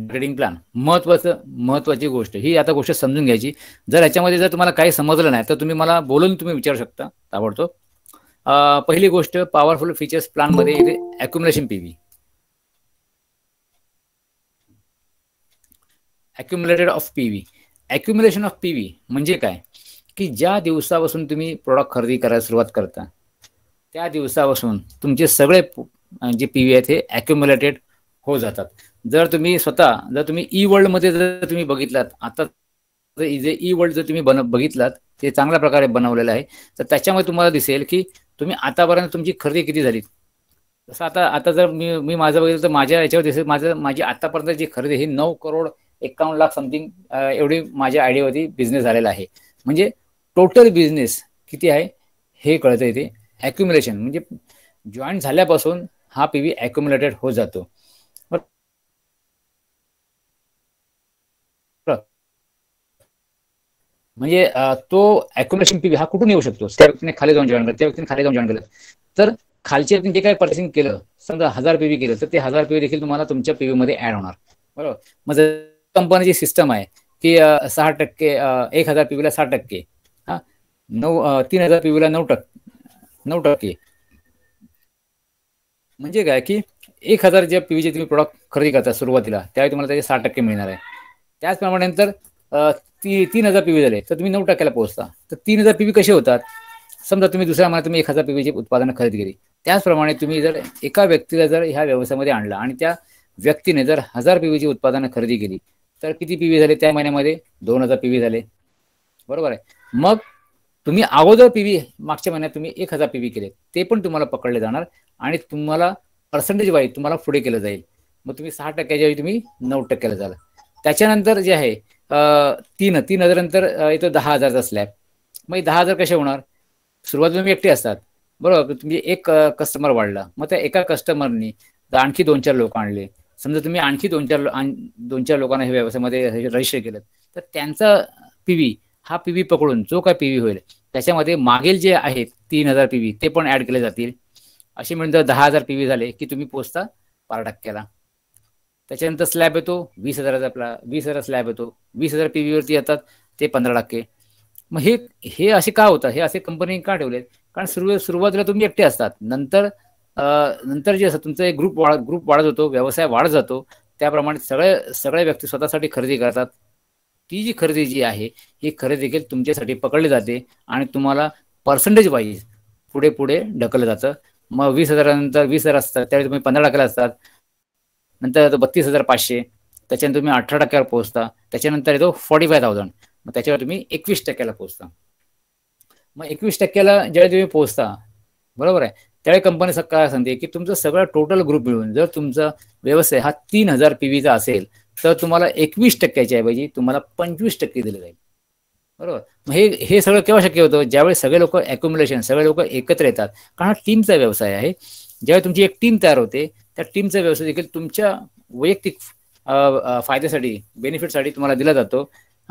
Speaker 2: trading plan महत्वाचं महत्वाची गोष्ट ही आता गोष्ट समजून घ्यायची जर याच्यामध्ये जर तुम्हाला काही समजलं नाही तर तुम्ही मला बोलून तुम्ही विचारू शकता ताबडतोब पहिली गोष्ट पॉवरफुल फीचर्स प्लॅन मध्ये accumulation PV accumulated of PV accumulation of PV म्हणजे काय की ज्या दिवसापासून तुम्ही प्रोडक्ट खरेदी करायला सुरुवात करता त्या दिवसापासून तुमचे सगळे जे पी व्ही आहेत हे अक्युम्युलेटेड हो जातात जर तुम्ही स्वतः जर तुम्ही ई वर्ल्डमध्ये जर तुम्ही बघितलात आता जे ई वर्ल्ड जर तुम्ही बन बघितलात ते चांगल्या प्रकारे बनवलेलं आहे तर त्याच्यामध्ये तुम्हाला दिसेल की तुम्ही आतापर्यंत तुमची खरेदी किती झाली जसं आता आता जर मी मी माझं बघितलं तर माझ्या याच्यावर दिसत माझं माझी आतापर्यंत जी खरेदी ही नऊ करोड एकावन्न लाख समथिंग एवढी माझ्या आयडियावरती बिझनेस झालेला आहे म्हणजे टोटल बिझनेस किती आहे हे कळतं इथे ॲक्युम्युलेशन म्हणजे जॉईंट झाल्यापासून हा पी व्ही ॲक्युम्युलेटेड होत जातो म्हणजे तो अॅक्युमेशन पीक हा कुठून येऊ शकतो त्या व्यक्तीने खाली जाऊन जॉईन केलं त्या व्यक्तीने खाली जाऊन जॉईन केलं तर खालच्या व्यक्तीने जे काही पर्चेसिंग केलं समजा हजार पीव्ही केलं तर ते हजार पीव्ही देखील तुम्हाला तुमच्या पीव्ही मध्ये ऍड होणार बरोबर मग कंपनीची सिस्टम आहे की सहा टक्के एक हजार पीव्हीला सहा टक्के हा नऊ तीन हजार पीव्हीला नऊ टक्के नऊ टक्के म्हणजे काय की एक हजार ज्या पीव्हीचे तुम्ही प्रोडक्ट खरेदी करता सुरुवातीला त्यावेळी तुम्हाला त्याचे सहा टक्के मिळणार आहे त्याचप्रमाणे नंतर ती तीन हजार पीव्ही झाले तर तुम्ही नऊ टक्क्याला पोहोचता तर तीन हजार पीव्ही कसे होतात समजा तुम्ही दुसऱ्या महिन्यात तुम्ही एक हजार व्हीची उत्पादन खरेदी केली त्याचप्रमाणे तुम्ही जर एका व्यक्तीला जर ह्या व्यवसायामध्ये आणला आणि त्या व्यक्तीने जर हजार व्हीची उत्पादनं खरेदी केली तर किती पीव्ही झाले त्या महिन्यामध्ये दोन हजार व्ही झाले बरोबर आहे मग तुम्ही अगोदर व्ही मागच्या महिन्यात तुम्ही एक हजार पीव्ही केले ते पण तुम्हाला पकडले जाणार आणि तुम्हाला पर्सेंटेज वाईज तुम्हाला पुढे केलं जाईल मग तुम्ही सहा टक्क्याच्या तुम्ही नऊ टक्क्याला जाल त्याच्यानंतर जे आहे तीन तीन हजारानंतर येतो दहा हजारचा स्लॅब मग दहा हजार कसे होणार सुरुवातीला तुम्ही एकटे असतात बरोबर तुम्ही एक कस्टमर वाढला मग त्या एका कस्टमरनी आणखी दोन चार लोक आणले समजा तुम्ही आणखी दोन चार दोन चार लोकांना हे व्यवसायामध्ये रजिस्टर केलं तर त्यांचा व्ही हा व्ही पकडून जो काय व्ही होईल त्याच्यामध्ये मागील जे आहेत तीन हजार व्ही ते पण ऍड केले जातील असे म्हणजे दहा हजार व्ही झाले की तुम्ही पोचता बारा टक्क्याला त्याच्यानंतर स्लॅब येतो वीस हजाराचा आपला वीस हजार स्लॅब येतो वीस हजार पी व्हीवरती येतात ते पंधरा टक्के मग हे हे असे का होतं हे असे कंपनी का ठेवलेत कारण सुरु सुरुवातीला तुम्ही एकटे असतात नंतर नंतर जे असतात तुमचं एक ग्रुप वाढ ग्रुप वाढत होतो व्यवसाय वाढत जातो त्याप्रमाणे सगळे सगळे व्यक्ती स्वतःसाठी खरेदी करतात ती जी खरेदी जी आहे ही खरेदी देखील तुमच्यासाठी पकडली जाते आणि तुम्हाला पर्सेंटेज वाईज पुढे पुढे ढकललं जातं मग वीस हजारानंतर वीस हजार असतात त्यावेळी तुम्ही पंधरा टक्क्याला असतात नंतर येतो बत्तीस हजार पाचशे त्याच्यानंतर तुम्ही अठरा टक्क्यावर पोहोचता त्याच्यानंतर येतो फॉर्टी फाय थाउजंड मग त्याच्यावर तुम्ही एकवीस टक्क्याला पोहोचता मग एकवीस टक्क्याला ज्यावेळी तुम्ही पोहोचता बरोबर आहे त्यावेळी कंपनी काय सांगते की तुमचं सगळं टोटल ग्रुप मिळून जर तुमचा व्यवसाय हा तीन हजार पीव्हीचा असेल तर तुम्हाला एकवीस टक्क्याच्या ऐवजी तुम्हाला पंचवीस टक्के दिले जाईल बरोबर मग हे हे सगळं केव्हा शक्य होतं ज्यावेळी सगळे लोक अकोमोडेशन सगळे लोक एकत्र येतात कारण टीमचा व्यवसाय आहे ज्यावेळी तुमची एक टीम तयार होते त्या टीमचा व्यवसाय देखील तुमच्या वैयक्तिक फायद्यासाठी बेनिफिटसाठी तुम्हाला दिला जातो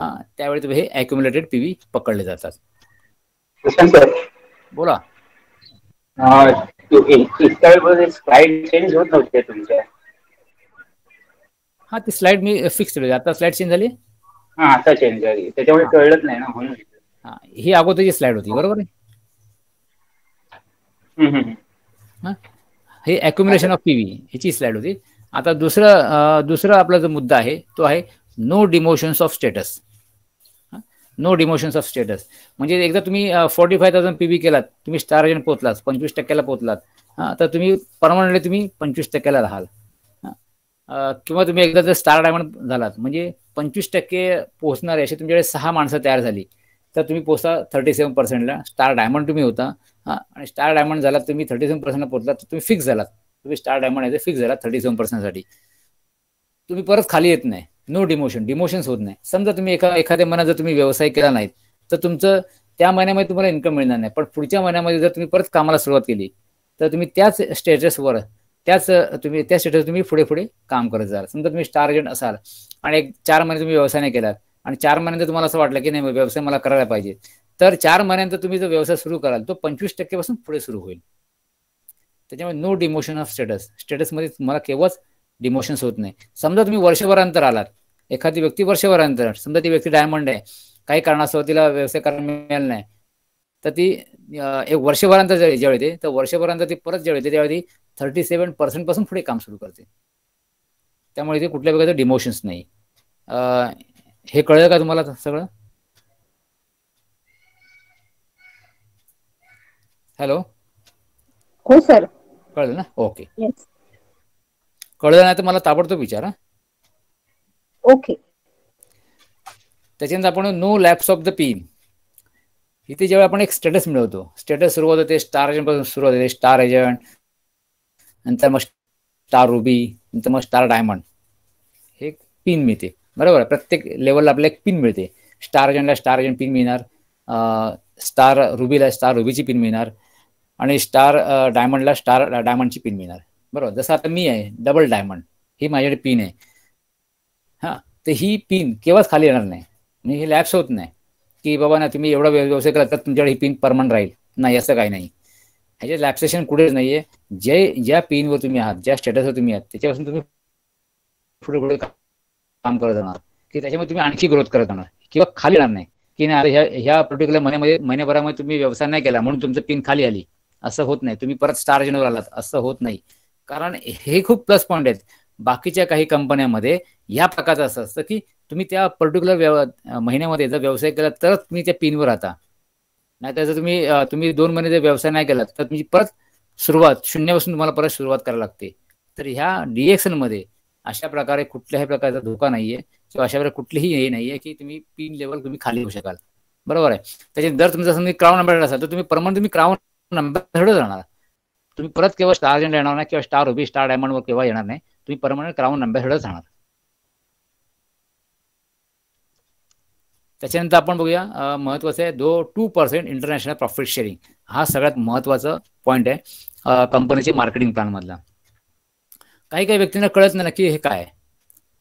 Speaker 2: त्यावेळी तुम्ही हे अक्युमुलेटेड पीव्ही पकडले जातात बोला हा ती स्लाइड मी फिक्स केली आता स्लाइड चेंज झाली आता चेंज झाली त्याच्यामुळे कळलं नाही ना म्हणून ही अगोदरची स्लाइड होती बरोबर आहे हे अक्युम्युलेशन ऑफ पीव्ही ह्याची स्लाइड होती आता दुसरा दुसरा आपला जो मुद्दा आहे तो आहे no demotions of status no demotions of status म्हणजे एकदा तुम्ही फोर्टी फाय थाउजंड पीव्ही केलात तुम्ही स्टार रेंट पोहोचलात पंचवीस टक्क्याला पोहोचलात तर तुम्ही परमनंटली तुम्ही पंचवीस टक्क्याला राहाल किंवा तुम्ही एकदा जर स्टार डायमंड झालात म्हणजे पंचवीस टक्के पोहोचणारे असे तुमच्याकडे सहा माणसं तयार झाली तर तुम्ही पोहोचता थर्टी सेव्हन पर्सेंटला स्टार डायमंड तुम्ही होता आणि स्टार डायमंड झाला तुम्ही थर्टी सेवन पर्सेंट पोहोचला तर तुम्ही फिक्स झालात तुम्ही स्टार डायमंड आहे फिक्स झाला थर्टी सेवन पर्सेंटसाठी तुम्ही परत खाली येत नाही नो डिमोशन डिमोशन्स होत नाही समजा तुम्ही एका एखाद्या महिन्यात जर तुम्ही व्यवसाय केला नाहीत तर तुमचं त्या महिन्यामध्ये तुम्हाला इन्कम मिळणार नाही पण पुढच्या महिन्यामध्ये जर तुम्ही परत कामाला सुरुवात केली तर तुम्ही त्याच स्टेटसवर त्याच तुम्ही त्या स्टेटस तुम्ही पुढे पुढे काम करत जाल समजा तुम्ही स्टार एजंट असाल आणि एक चार महिने तुम्ही व्यवसाय नाही केलात आणि चार महिन्यांनी तुम्हाला असं वाटलं की नाही व्यवसाय मला करायला पाहिजे तर चार महिन्यानंतर तुम्ही जो व्यवसाय सुरू कराल तो पंचवीस टक्केपासून पुढे सुरू होईल त्याच्यामुळे नो डिमोशन ऑफ स्टेटस स्टेटसमध्ये तुम्हाला केव्हाच डिमोशन्स होत नाही समजा तुम्ही वर्षभरानंतर आलात एखादी व्यक्ती वर्षभरानंतर समजा ती व्यक्ती डायमंड आहे काही कारणास्तव तिला व्यवसाय करायला मिळाला नाही तर ती एक वर्षभरानंतर जेव्हा येते तर वर्षभरानंतर ती परत जेव्हा येते त्यावेळी ती थर्टी सेवन पर्सेंटपासून पासून पुढे काम सुरू करते त्यामुळे इथे कुठल्या प्रकारचं डिमोशन्स नाही हे कळलं का तुम्हाला सगळं हॅलो हो सर कळलं ना ओके कळलं नाही तर मला ताबडतोब विचार ओके त्याच्यानंतर आपण no lapse of the pin इथे जेव्हा आपण एक स्टेटस मिळवतो स्टेटस सुरुवात होते स्टार एजंट पासून सुरुवात होते स्टार एजंट नंतर मग स्टार रुबी नंतर मग स्टार डायमंड हे पिन मिळते बरोबर प्रत्येक लेवलला आपल्याला एक पिन मिळते स्टार एजंटला स्टार एजंट पिन मिळणार स्टार रुबीला स्टार रुबीची पिन मिळणार आणि स्टार डायमंडला स्टार डायमंडची पिन मिळणार बरोबर जसं आता मी आहे डबल डायमंड ही माझ्याकडे पिन आहे हा तर ही पिन केव्हाच खाली येणार नाही म्हणजे हे लॅप्स होत नाही की बाबा ना तुम्ही एवढा व्यवसाय केला तर तुमच्याकडे ही पिन परमनंट राहील नाही असं काही नाही ह्याचे लॅप्सेशन कुठेच नाही जे ज्या पिनवर तुम्ही आहात ज्या स्टेटसवर तुम्ही आहात त्याच्यापासून तुम्ही पुढे पुढे काम करत जाणार की त्याच्यामध्ये तुम्ही आणखी ग्रोथ करत जाणार किंवा खाली येणार नाही की नाही ह्या ह्या पर्टिक्युलर महिन्यामध्ये महिन्याभरामध्ये तुम्ही व्यवसाय नाही केला म्हणून तुमचं पिन खाली आली असं होत नाही तुम्ही परत स्टार जनवर आलात असं होत नाही कारण हे खूप प्लस पॉईंट आहेत बाकीच्या काही कंपन्यांमध्ये या प्रकारचं असं असतं की तुम्ही त्या पर्टिक्युलर व्यव महिन्यामध्ये जर व्यवसाय केला तरच तुम्ही त्या पिनवर राहता नाहीतर जर तुम्ही तुम्ही दोन महिने जर व्यवसाय नाही केला तर तुम्ही परत सुरुवात शून्यापासून तुम्हाला परत सुरुवात करावी लागते तर ह्या मध्ये अशा प्रकारे कुठल्याही प्रकारचा धोका नाहीये किंवा अशा प्रकारे कुठलीही हे नाहीये की तुम्ही पिन लेवल तुम्ही खाली होऊ शकाल बरोबर आहे त्याच्यात जर तुमचा समजा क्राऊन अँबॅडर असाल तर तुम्ही परमनंट तुम्ही क्राऊन नंबर राहणार तुम्ही परत केवळ स्टार जेंड येणार नाही किंवा स्टार रुबी स्टार डायमंड केव्हा येणार नाही तुम्ही परमनंट क्राऊन हेडच राहणार त्याच्यानंतर आपण बघूया महत्वाचं आहे दो two percent international profit sharing हा सगळ्यात महत्वाचा पॉईंट आहे कंपनीच्या मार्केटिंग प्लॅनमधला काही काही व्यक्तींना कळत नाही नक्की हे काय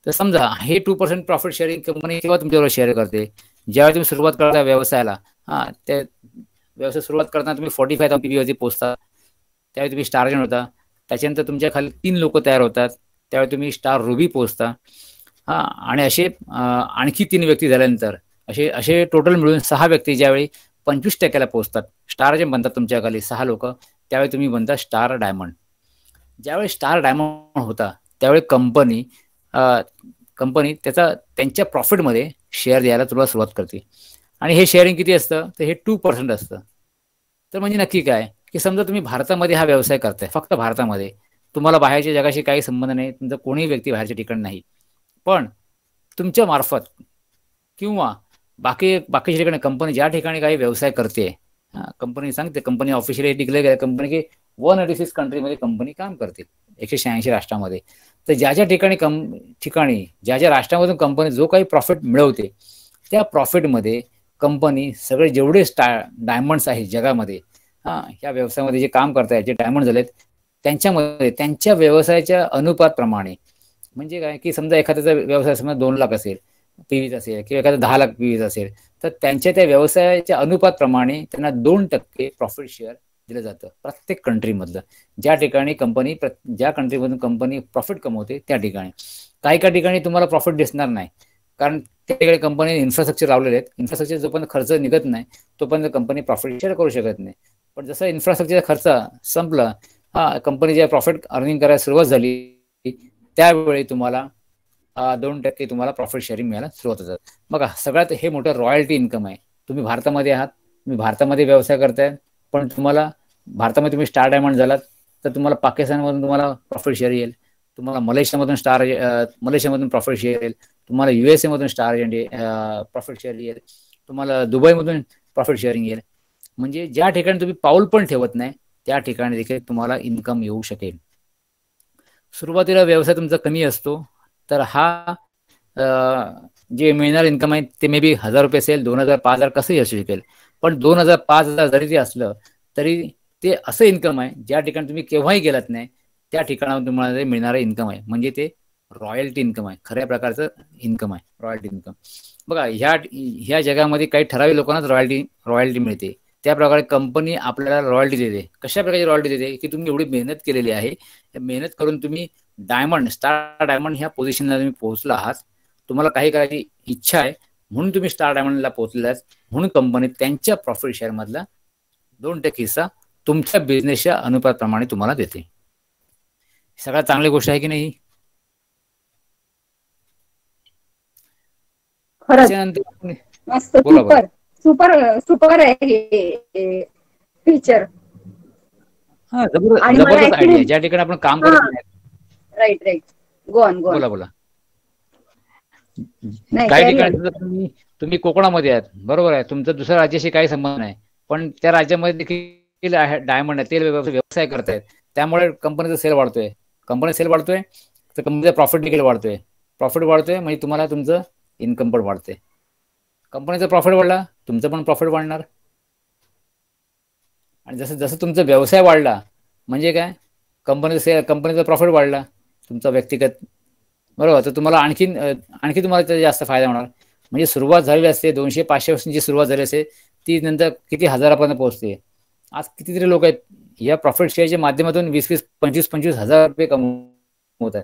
Speaker 2: तर समजा हे two percent profit sharing company केव्हा तुमच्याबरोबर शेअर करते ज्यावेळी तुम्ही सुरुवात करता व्यवसायाला हां ते व्यवसाय सुरुवात करताना तुम्ही फोर्टी फाय थाउजंड पीपीवरती पोहोचता त्यावेळी तुम्ही स्टार होता त्याच्यानंतर तुमच्या खाली तीन लोक तयार होतात त्यावेळी तुम्ही स्टार रुबी पोहोचता हा आणि असे आणखी तीन व्यक्ती झाल्यानंतर असे असे टोटल मिळून सहा व्यक्ती ज्यावेळी पंचवीस टक्क्याला पोहोचतात स्टार जे बनतात तुमच्या खाली सहा लोक त्यावेळी तुम्ही बनता स्टार डायमंड ज्यावेळी स्टार डायमंड होता त्यावेळी कंपनी कंपनी त्याचा त्यांच्या प्रॉफिटमध्ये शेअर द्यायला तुला सुरुवात करते आणि हे शेअरिंग किती असतं तर हे टू पर्सेंट असतं तर म्हणजे नक्की काय की समजा तुम्ही भारतामध्ये हा व्यवसाय करताय फक्त भारतामध्ये तुम्हाला बाहेरच्या जगाशी काही संबंध नाही तुमचा कोणीही व्यक्ती बाहेरचे ठिकाण नाही पण तुमच्या मार्फत किंवा बाकी बाकीच्या ठिकाणी कंपनी ज्या ठिकाणी काही व्यवसाय करते कंपनी सांगते कंपनी ऑफिशियली डिक्लेअर केलं कंपनी की वन एटी सिक्स कंट्रीमध्ये कंपनी काम करते एकशे शहाऐंशी राष्ट्रामध्ये तर ज्या ज्या ठिकाणी कं ठिकाणी ज्या ज्या राष्ट्रामधून कंपनी जो काही प्रॉफिट मिळवते त्या प्रॉफिटमध्ये कंपनी सगळे जेवढे स्टा डायमंड्स आहेत जगामध्ये हा ह्या व्यवसायामध्ये जे काम करतात जे डायमंड झालेत त्यांच्यामध्ये त्यांच्या व्यवसायाच्या प्रमाणे म्हणजे काय की समजा एखाद्याचा व्यवसाय समजा दोन लाख असेल पीवीज असेल किंवा एखादा दहा लाख पीवीज असेल तर त्यांच्या त्या व्यवसायाच्या प्रमाणे त्यांना दोन टक्के प्रॉफिट शेअर दिलं जातं प्रत्येक कंट्रीमधलं ज्या ठिकाणी कंपनी ज्या कंट्रीमधून कंपनी प्रॉफिट कमवते त्या ठिकाणी काही काही ठिकाणी तुम्हाला प्रॉफिट दिसणार नाही कारण त्या कंपनीने इन्फ्रास्ट्रक्चर लावलेले आहेत इन्फ्रास्ट्रक्चर जोपर्यंत खर्च निघत नाही तोपर्यंत कंपनी प्रॉफिट शेअर करू शकत नाही पण जसं इन्फ्रास्ट्रक्चरचा खर्च संपला हा कंपनी ज्या प्रॉफिट अर्निंग करायला सुरुवात झाली त्यावेळी तुम्हाला दोन टक्के तुम्हाला प्रॉफिट शेअरिंग मिळायला सुरुवात होतात मग सगळ्यात हे मोठं रॉयल्टी इन्कम आहे तुम्ही भारतामध्ये आहात तुम्ही भारतामध्ये व्यवसाय करताय पण तुम्हाला भारतामध्ये तुम्ही स्टार डायमंड झालात तर तुम्हाला पाकिस्तानमधून तुम्हाला प्रॉफिट शेअर येईल तुम्हाला मलेशियामधून स्टार मलेशियामधून प्रॉफिट शेअर येईल तुम्हाला युएसए मधून स्टार एजंट प्रॉफिट शेअर येईल तुम्हाला दुबईमधून प्रॉफिट शेअरिंग येईल म्हणजे ज्या ठिकाणी तुम्ही पाऊल पण ठेवत नाही त्या ठिकाणी देखील तुम्हाला इन्कम येऊ शकेल सुरुवातीला व्यवसाय तुमचा कमी असतो तर हा जे मिळणार इन्कम आहे ते मे बी हजार रुपये असेल दोन हजार पाच हजार कसंही असू शकेल पण दोन हजार पाच हजार जरी ते असलं तरी ते असं इन्कम आहे ज्या ठिकाणी तुम्ही केव्हाही गेलात नाही त्या ठिकाणावर तुम्हाला मिळणारं इन्कम आहे म्हणजे ते रॉयल्टी इन्कम आहे खऱ्या प्रकारचं इन्कम आहे रॉयल्टी इन्कम बघा ह्या ह्या जगामध्ये काही ठराविक लोकांनाच रॉयल्टी रॉयल्टी मिळते त्या प्रकारे कंपनी आपल्याला रॉयल्टी देते कशा प्रकारची रॉयल्टी देते की तुम्ही एवढी मेहनत केलेली आहे मेहनत करून तुम्ही डायमंड स्टार डायमंड ह्या पोझिशनला तुम्ही पोहोचला आहात तुम्हाला काही करायची इच्छा आहे म्हणून तुम्ही स्टार डायमंडला पोहोचले म्हणून कंपनी त्यांच्या प्रॉफिट मधला दोन टक्के हिस्सा तुमच्या बिझनेसच्या प्रमाणे तुम्हाला देते सगळ्यात चांगली गोष्ट आहे की नाही
Speaker 1: सुपर सुपर सुपर आहे फीचर
Speaker 2: जबरदस्त ज्या ठिकाणी आपण काम करत गो ऑन गो बोला बोला काही ठिकाणी तुम्ही कोकणामध्ये आहात बरोबर आहे तुमचा दुसऱ्या राज्याशी काही संबंध नाही पण त्या राज्यामध्ये देखील डायमंड आहे तेल व्यवसाय व्यवसाय करतायत त्यामुळे कंपनीचा सेल वाढतोय कंपनी सेल वाढतोय तर कंपनीचा प्रॉफिट देखील वाढतोय प्रॉफिट वाढतोय म्हणजे तुम्हाला तुमचं इनकम पण वाढते कंपनीचा प्रॉफिट वाढला तुमचं पण प्रॉफिट वाढणार आणि जसं जसं तुमचा व्यवसाय वाढला म्हणजे काय कंपनीचं कंपनीचा प्रॉफिट वाढला तुमचा व्यक्तिगत बरोबर तर तुम्हाला आणखीन आणखी तुम्हाला त्याचा जास्त फायदा होणार म्हणजे सुरुवात झालेली असते दोनशे पाचशे वर्षांची सुरुवात झाली असते ती नंतर किती हजारापर्यंत पोहोचते आज कितीतरी लोक आहेत या प्रॉफिट शेअरच्या माध्यमातून वीस वीस पंचवीस पंचवीस हजार रुपये कमवत आहेत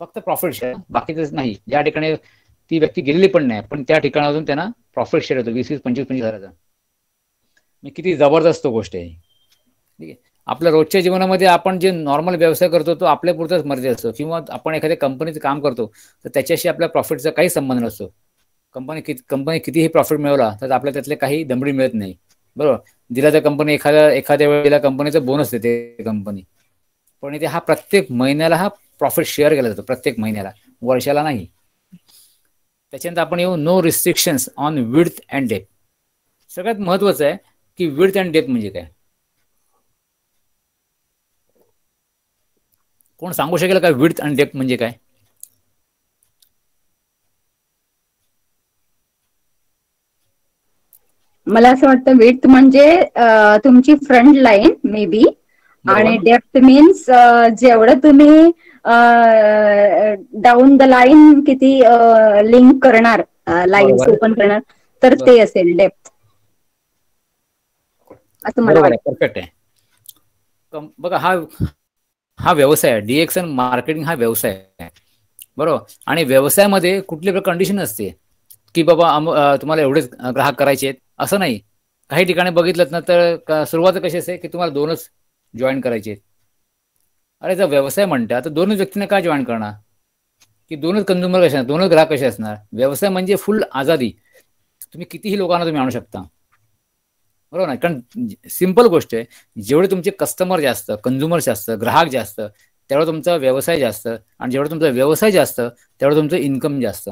Speaker 2: फक्त प्रॉफिट शेअर बाकीच नाही या ठिकाणी ती व्यक्ती गेलेली पण नाही पण त्या ठिकाणातून त्यांना प्रॉफिट शेअर होतो वीस वीस पंचवीस पंचवीस हजाराचा मी म्हणजे किती जबरदस्त गोष्ट आहे ठीक आहे आपल्या रोजच्या जीवनामध्ये आपण जे नॉर्मल व्यवसाय करतो तो आपल्यापुरताच मर्यादित असतो किंवा आपण एखाद्या कंपनीचं काम करतो तर त्याच्याशी आपल्या प्रॉफिटचा काही संबंध नसतो कंपनी किती कंपनी कितीही प्रॉफिट मिळवला तर आपल्या त्यातले काही दमडी मिळत नाही बरोबर दिला तर कंपनी एखाद्या एखाद्या वेळेला कंपनीचा बोनस देते कंपनी पण इथे हा प्रत्येक महिन्याला हा प्रॉफिट शेअर केला जातो प्रत्येक महिन्याला वर्षाला नाही त्याच्यानंतर आपण येऊ no restrictions on width and depth सगळ्यात महत्वाचं आहे की विड्थ अँड डेप्थ म्हणजे काय कोण सांगू शकेल का विड्थ अँड डेप्थ म्हणजे काय
Speaker 1: मला असं वाटतं विड्थ म्हणजे तुमची फ्रंट लाईन मे बी आणि डेप्थ मीन्स जेवढं तुम्ही डाऊन द लाईन किती लिंक करणार लाईन ओपन करणार तर ते असेल डेप्थ असं मला
Speaker 2: परफेक्ट आहे बघा हा हा व्यवसाय आहे अँड मार्केटिंग हा व्यवसाय आहे बरोबर आणि व्यवसायामध्ये कुठली कंडिशन असते की बाबा तुम्हाला एवढेच ग्राहक करायचे आहेत असं नाही काही ठिकाणी बघितलं ना तर सुरुवात कशी असते की तुम्हाला दोनच जॉईन करायचे अरे जर व्यवसाय म्हणता आता दोनच व्यक्तींना काय जॉईन करणार की दोनच कन्झ्युमर कसे असणार दोनच ग्राहक कसे असणार व्यवसाय म्हणजे फुल आझादी तुम्ही कितीही लोकांना तुम्ही आणू शकता बरोबर ना कारण सिंपल गोष्ट आहे जेवढे तुमचे कस्टमर जास्त कंझ्युमर जास्त ग्राहक जास्त तेवढा तुमचा व्यवसाय जास्त आणि जेवढा तुमचा व्यवसाय जास्त तेवढा तुमचं इन्कम जास्त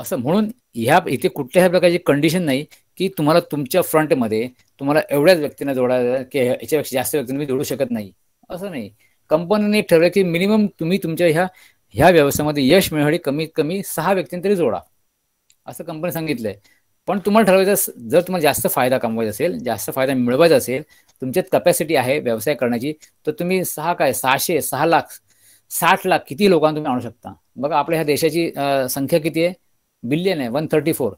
Speaker 2: असं म्हणून ह्या इथे कुठल्याही प्रकारची कंडिशन नाही की तुम्हाला तुमच्या फ्रंटमध्ये तुम्हाला एवढ्याच व्यक्तींना जोडायला की याच्यापेक्षा जास्त व्यक्ती तुम्ही जोडू शकत नाही असं नाही कंपनीने ठरवलं की मिनिमम तुम्ही तुमच्या ह्या ह्या व्यवसायामध्ये यश मिळवणे कमीत कमी सहा तरी जोडा असं कंपनी सांगितलंय पण तुम्हाला ठरवायचं जर तुम्हाला जास्त फायदा कमवायचा असेल जास्त फायदा मिळवायचा असेल तुमच्यात कपॅसिटी आहे व्यवसाय करण्याची तर तुम्ही सहा काय सहाशे सहा लाख साठ लाख किती लोकांना तुम्ही आणू शकता बघा आपल्या ह्या देशाची संख्या किती आहे बिलियन आहे वन थर्टी फोर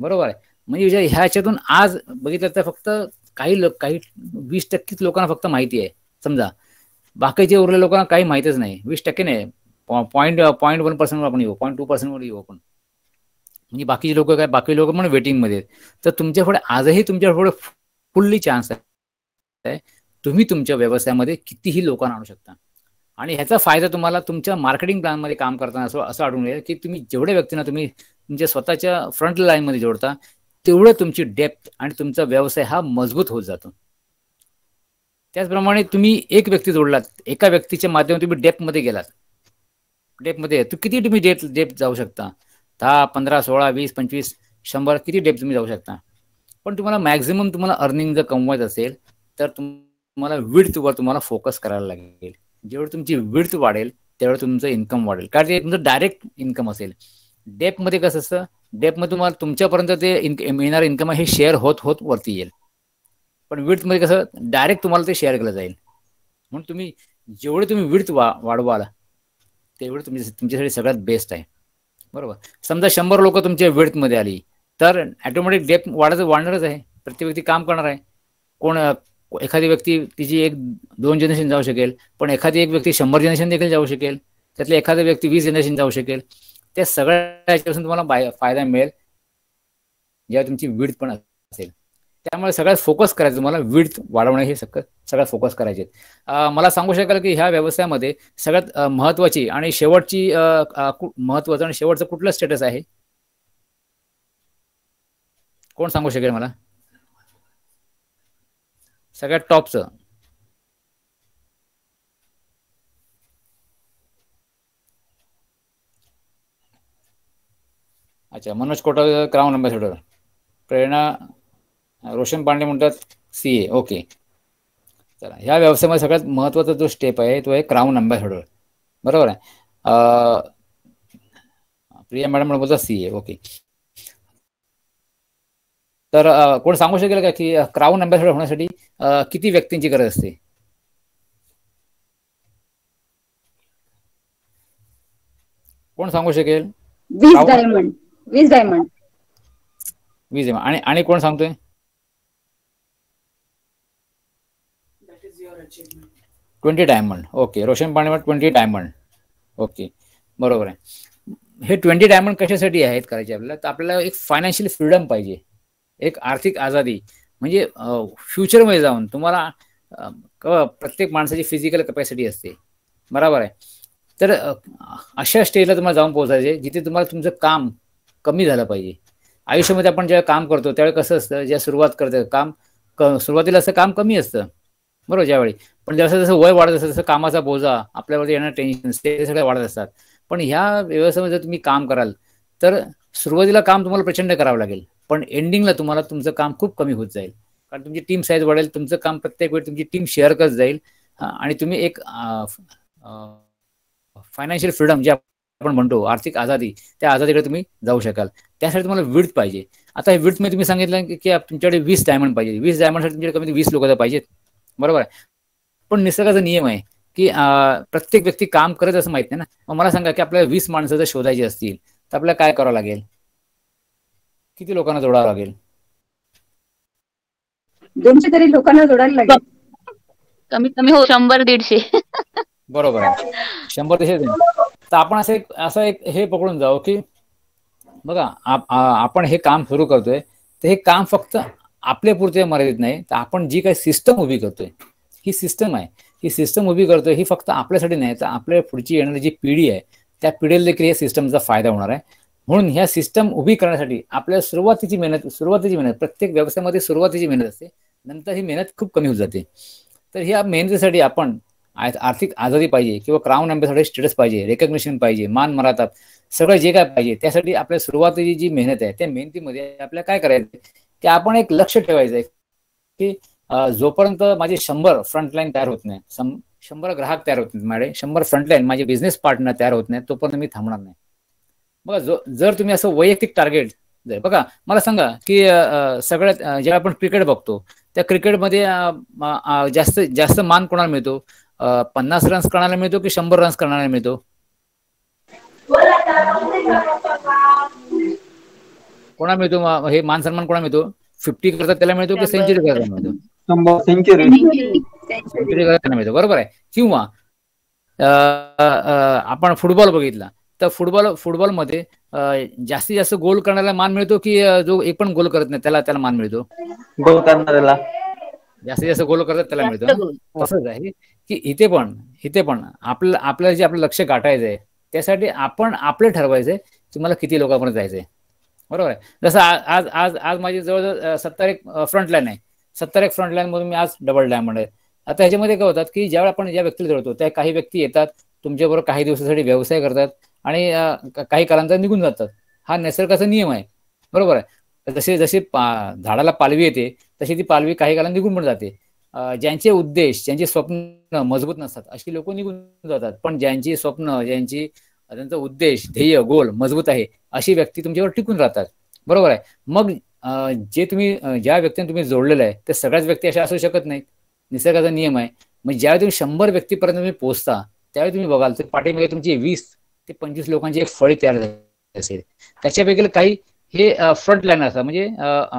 Speaker 2: बरोबर आहे म्हणजे विचार ह्याच्यातून आज बघितलं तर फक्त काही लोक काही वीस टक्केच लोकांना फक्त माहिती आहे समजा बाकीचे उरलेल्या लोकांना काही माहितीच नाही वीस टक्के नाही पॉईंट पॉईंट वन पर्सेंटवर आपण येऊ पॉईंट टू पर्सेंटवर येऊ आपण म्हणजे बाकीचे लोक काय बाकी लोक पण वेटिंगमध्ये तर तुमच्या पुढे आजही तुमच्या पुढे फुल्ली चान्स आहे तुम्ही तुमच्या व्यवसायामध्ये कितीही लोकांना आणू शकता आणि ह्याचा फायदा तुम्हाला तुमच्या मार्केटिंग प्लॅनमध्ये काम करताना असं असं आढळून येईल की तुम्ही जेवढ्या व्यक्तींना तुम्ही तुमच्या स्वतःच्या फ्रंट लाईनमध्ये जोडता तेवढं तुमची डेप्थ आणि तुमचा व्यवसाय हा मजबूत होत जातो त्याचप्रमाणे तुम्ही एक व्यक्ती जोडलात एका व्यक्तीच्या माध्यमातून तुम्ही डेप्थमध्ये गेलात डेप्थमध्ये तू किती तुम्ही डेप डेप्थ जाऊ शकता दहा पंधरा सोळा वीस पंचवीस शंभर किती डेप्थ तुम्ही जाऊ शकता पण तुम्हाला मॅक्झिमम तुम्हाला अर्निंग जर कमवायचं असेल तर तुम्हाला विड्थवर तुम्हाला फोकस करायला लागेल जेवढं तुमची विड्थ वाढेल तेवढं तुमचं इन्कम वाढेल कारण ते तुमचं डायरेक्ट इन्कम असेल डेपमध्ये कसं असतं डेप मध्ये तुम्हाला तुमच्यापर्यंत ते मिळणार येणार इन्कम हे शेअर होत होत वरती येईल पण मध्ये कसं डायरेक्ट तुम्हाला ते शेअर केलं जाईल म्हणून तुम्ही जेवढे तुम्ही विड्थ वा वाढवाल तेवढे तुम्ही तुमच्यासाठी सगळ्यात बेस्ट आहे बरोबर समजा शंभर लोक तुमच्या मध्ये आली तर ॲटोमॅटिक डेप वाढायचं वाढणारच आहे प्रत्येक व्यक्ती काम करणार आहे कोण एखादी व्यक्ती तिची एक दोन जनरेशन जाऊ शकेल पण एखादी एक व्यक्ती शंभर जनरेशन देखील जाऊ शकेल त्यातले एखादा व्यक्ती वीस जनरेशन जाऊ शकेल त्या सगळ्या तुम्हाला फायदा मिळेल जेव्हा तुमची विड्थ पण असेल त्यामुळे सगळ्यात फोकस करायचं तुम्हाला विड्थ वाढवणं हे सगळं सगळ्यात फोकस करायचे मला सांगू शकाल की ह्या व्यवसायामध्ये सगळ्यात महत्वाची आणि शेवटची महत्वाचं आणि शेवटचं कुठलं स्टेटस आहे कोण सांगू शकेल मला सगळ्यात टॉपचं अच्छा मनोज कोटा क्राऊन अँबॅसेडर प्रेरणा रोशन पांडे म्हणतात सी ए ओके चला ह्या व्यवसायामध्ये सगळ्यात महत्त्वाचा जो स्टेप आहे तो आहे क्राऊन अँबॅसेडर बरोबर आहे प्रिया मॅडम म्हणून बोलतात सी ए ओके तर कोण सांगू शकेल का की क्राऊन अँबॅसेडर होण्यासाठी किती व्यक्तींची गरज असते कोण सांगू शकेल
Speaker 1: डायमंड
Speaker 2: वीस डायमंड वीस डायमंड आणि आणि कोण सांगतोय ट्वेंटी डायमंड ओके रोशन पाणी ट्वेंटी डायमंड ओके बरोबर आहे हे ट्वेंटी डायमंड कशासाठी आहेत करायचे आपल्याला तर आपल्याला एक फायनान्शियल फ्रीडम पाहिजे एक आर्थिक आजादी म्हणजे फ्युचरमध्ये जाऊन तुम्हाला प्रत्येक माणसाची फिजिकल कपॅसिटी असते बरोबर आहे तर अशा स्टेजला तुम्हाला जाऊन पोहोचायचे जिथे तुम्हाला तुमचं काम कमी झाला पाहिजे आयुष्यामध्ये आपण ज्यावेळी काम करतो त्यावेळी कसं असतं ज्या सुरुवात करतं काम सुरुवातीला असं काम कमी असतं बरोबर ज्यावेळी पण जसं जसं वय वाढत असतं तसं कामाचा बोजा आपल्यावरती येणार टेन्शन ते सगळे वाढत असतात पण ह्या व्यवसायामध्ये जर तुम्ही काम कराल तर सुरुवातीला काम तुम्हाला प्रचंड करावं लागेल पण एंडिंगला तुम्हाला तुमचं काम खूप कमी होत जाईल कारण तुमची टीम साईज वाढेल तुमचं काम प्रत्येक वेळी तुमची टीम शेअर करत जाईल आणि तुम्ही एक फायनान्शियल फ्रीडम जे आपण म्हणतो आर्थिक आजादी त्या आजादीकडे तुम्ही जाऊ शकाल त्यासाठी तुम्हाला विड पाहिजे आता हे विड्थ मी तुम्ही सांगितलं की तुमच्याकडे वीस डायमंड पाहिजे वीस डायमंडसाठी तुमच्याकडे कमी वीस लोक पाहिजेत बरोबर आहे पण निसर्गाचा नियम आहे की प्रत्येक व्यक्ती काम करत असं माहित नाही ना मग मला सांगा की आपल्याला वीस माणसं जर शोधायची असतील तर आपल्याला काय करावं लागेल किती लोकांना जोडावं लागेल
Speaker 1: दोनशे तरी लोकांना जोडायला लागेल कमीत कमी हो शंभर दीडशे
Speaker 2: बरोबर आहे शंभर दिशेच तर आपण एक असं एक हे पकडून जाऊ की बघा आपण हे काम सुरू करतोय तर हे काम फक्त आपल्या पुरते मर्यादित नाही तर आपण जी काही सिस्टम उभी करतोय ही सिस्टम आहे ही सिस्टम उभी करतोय ही फक्त आपल्यासाठी नाही तर आपल्या पुढची येणारी जी पिढी आहे त्या पिढीला देखील या सिस्टमचा फायदा होणार आहे म्हणून ह्या सिस्टम उभी करण्यासाठी आपल्या सुरुवातीची मेहनत सुरुवातीची मेहनत प्रत्येक व्यवसायामध्ये सुरुवातीची मेहनत असते नंतर ही मेहनत खूप कमी होत जाते तर ह्या मेहनतीसाठी आपण आर्थिक आजादी पाहिजे किंवा क्राऊन अँबेसाठी स्टेटस पाहिजे रेकॉग्नेशन पाहिजे मान मरातात सगळं जे काय पाहिजे त्यासाठी आपल्या सुरुवातीची जी मेहनत आहे त्या मेहनतीमध्ये आपल्याला काय करायचं की आपण एक लक्ष ठेवायचं आहे की जोपर्यंत माझे शंभर फ्रंटलाईन तयार होत नाही शंभर ग्राहक तयार होत नाही माझे शंभर फ्रंटलाईन माझे बिझनेस पार्टनर तयार होत नाही तोपर्यंत मी थांबणार नाही बघा जो जर तुम्ही असं वैयक्तिक टार्गेट बघा मला सांगा की सगळ्यात जेव्हा आपण क्रिकेट बघतो त्या क्रिकेटमध्ये जास्त जास्त मान कोणाला मिळतो पन्नास रन्स करायला मिळतो की शंभर रन्स करण्याला मिळतो कोणा मिळतो हे मान सन्मान कोणा मिळतो फिफ्टी करता त्याला मिळतो की सेंचुरी करता मिळतो सेंचुरी
Speaker 1: सेंचुरी करताना
Speaker 2: मिळतो बरोबर आहे किंवा आपण फुटबॉल बघितला तर फुटबॉल फुटबॉल मध्ये जास्तीत जास्त गोल करण्याला मान मिळतो की जो एक पण गोल करत नाही त्याला त्याला मान मिळतो गोल जास्तीत जास्त गोल करतात त्याला मिळतो तसंच आहे की इथे पण इथे पण आपलं आपल्याला जे आपलं लक्ष गाठायचं आहे त्यासाठी आपण आपलं ठरवायचंय तुम्हाला किती लोकांपर्यंत जायचंय बरोबर आहे जसं आज आज आज माझी जवळजवळ सत्तर एक फ्रंटलाईन आहे सत्तर एक फ्रंटलाईन मधून मी आज डबल डायमंड आहे आता ह्याच्यामध्ये काय होतात की ज्यावेळेस आपण ज्या व्यक्तीला जोडतो त्या काही व्यक्ती येतात तुमच्याबरोबर काही दिवसासाठी व्यवसाय करतात आणि काही कालांतर निघून जातात हा नैसर्गाचा नियम आहे बरोबर आहे जसे जसे झाडाला पालवी येते तशी ती पालवी काही काला निघून पण जाते ज्यांचे उद्देश ज्यांचे स्वप्न मजबूत नसतात अशी लोक निघून जातात पण ज्यांची स्वप्न ज्यांची त्यांचा उद्देश ध्येय गोल मजबूत आहे अशी व्यक्ती तुमच्यावर टिकून राहतात बरोबर आहे मग जे तुम्ही ज्या व्यक्तीने तुम्ही जोडलेलं आहे ते सगळ्याच व्यक्ती अशा असू शकत नाहीत निसर्गाचा नियम आहे मग ज्यावेळी तुम्ही शंभर व्यक्तीपर्यंत तुम्ही पोहोचता त्यावेळी तुम्ही बघाल तर पाठीमध्ये तुमची वीस ते पंचवीस लोकांची एक फळी तयार झाली असेल त्याच्यापैकी काही हे फ्रंट लाईन असतात म्हणजे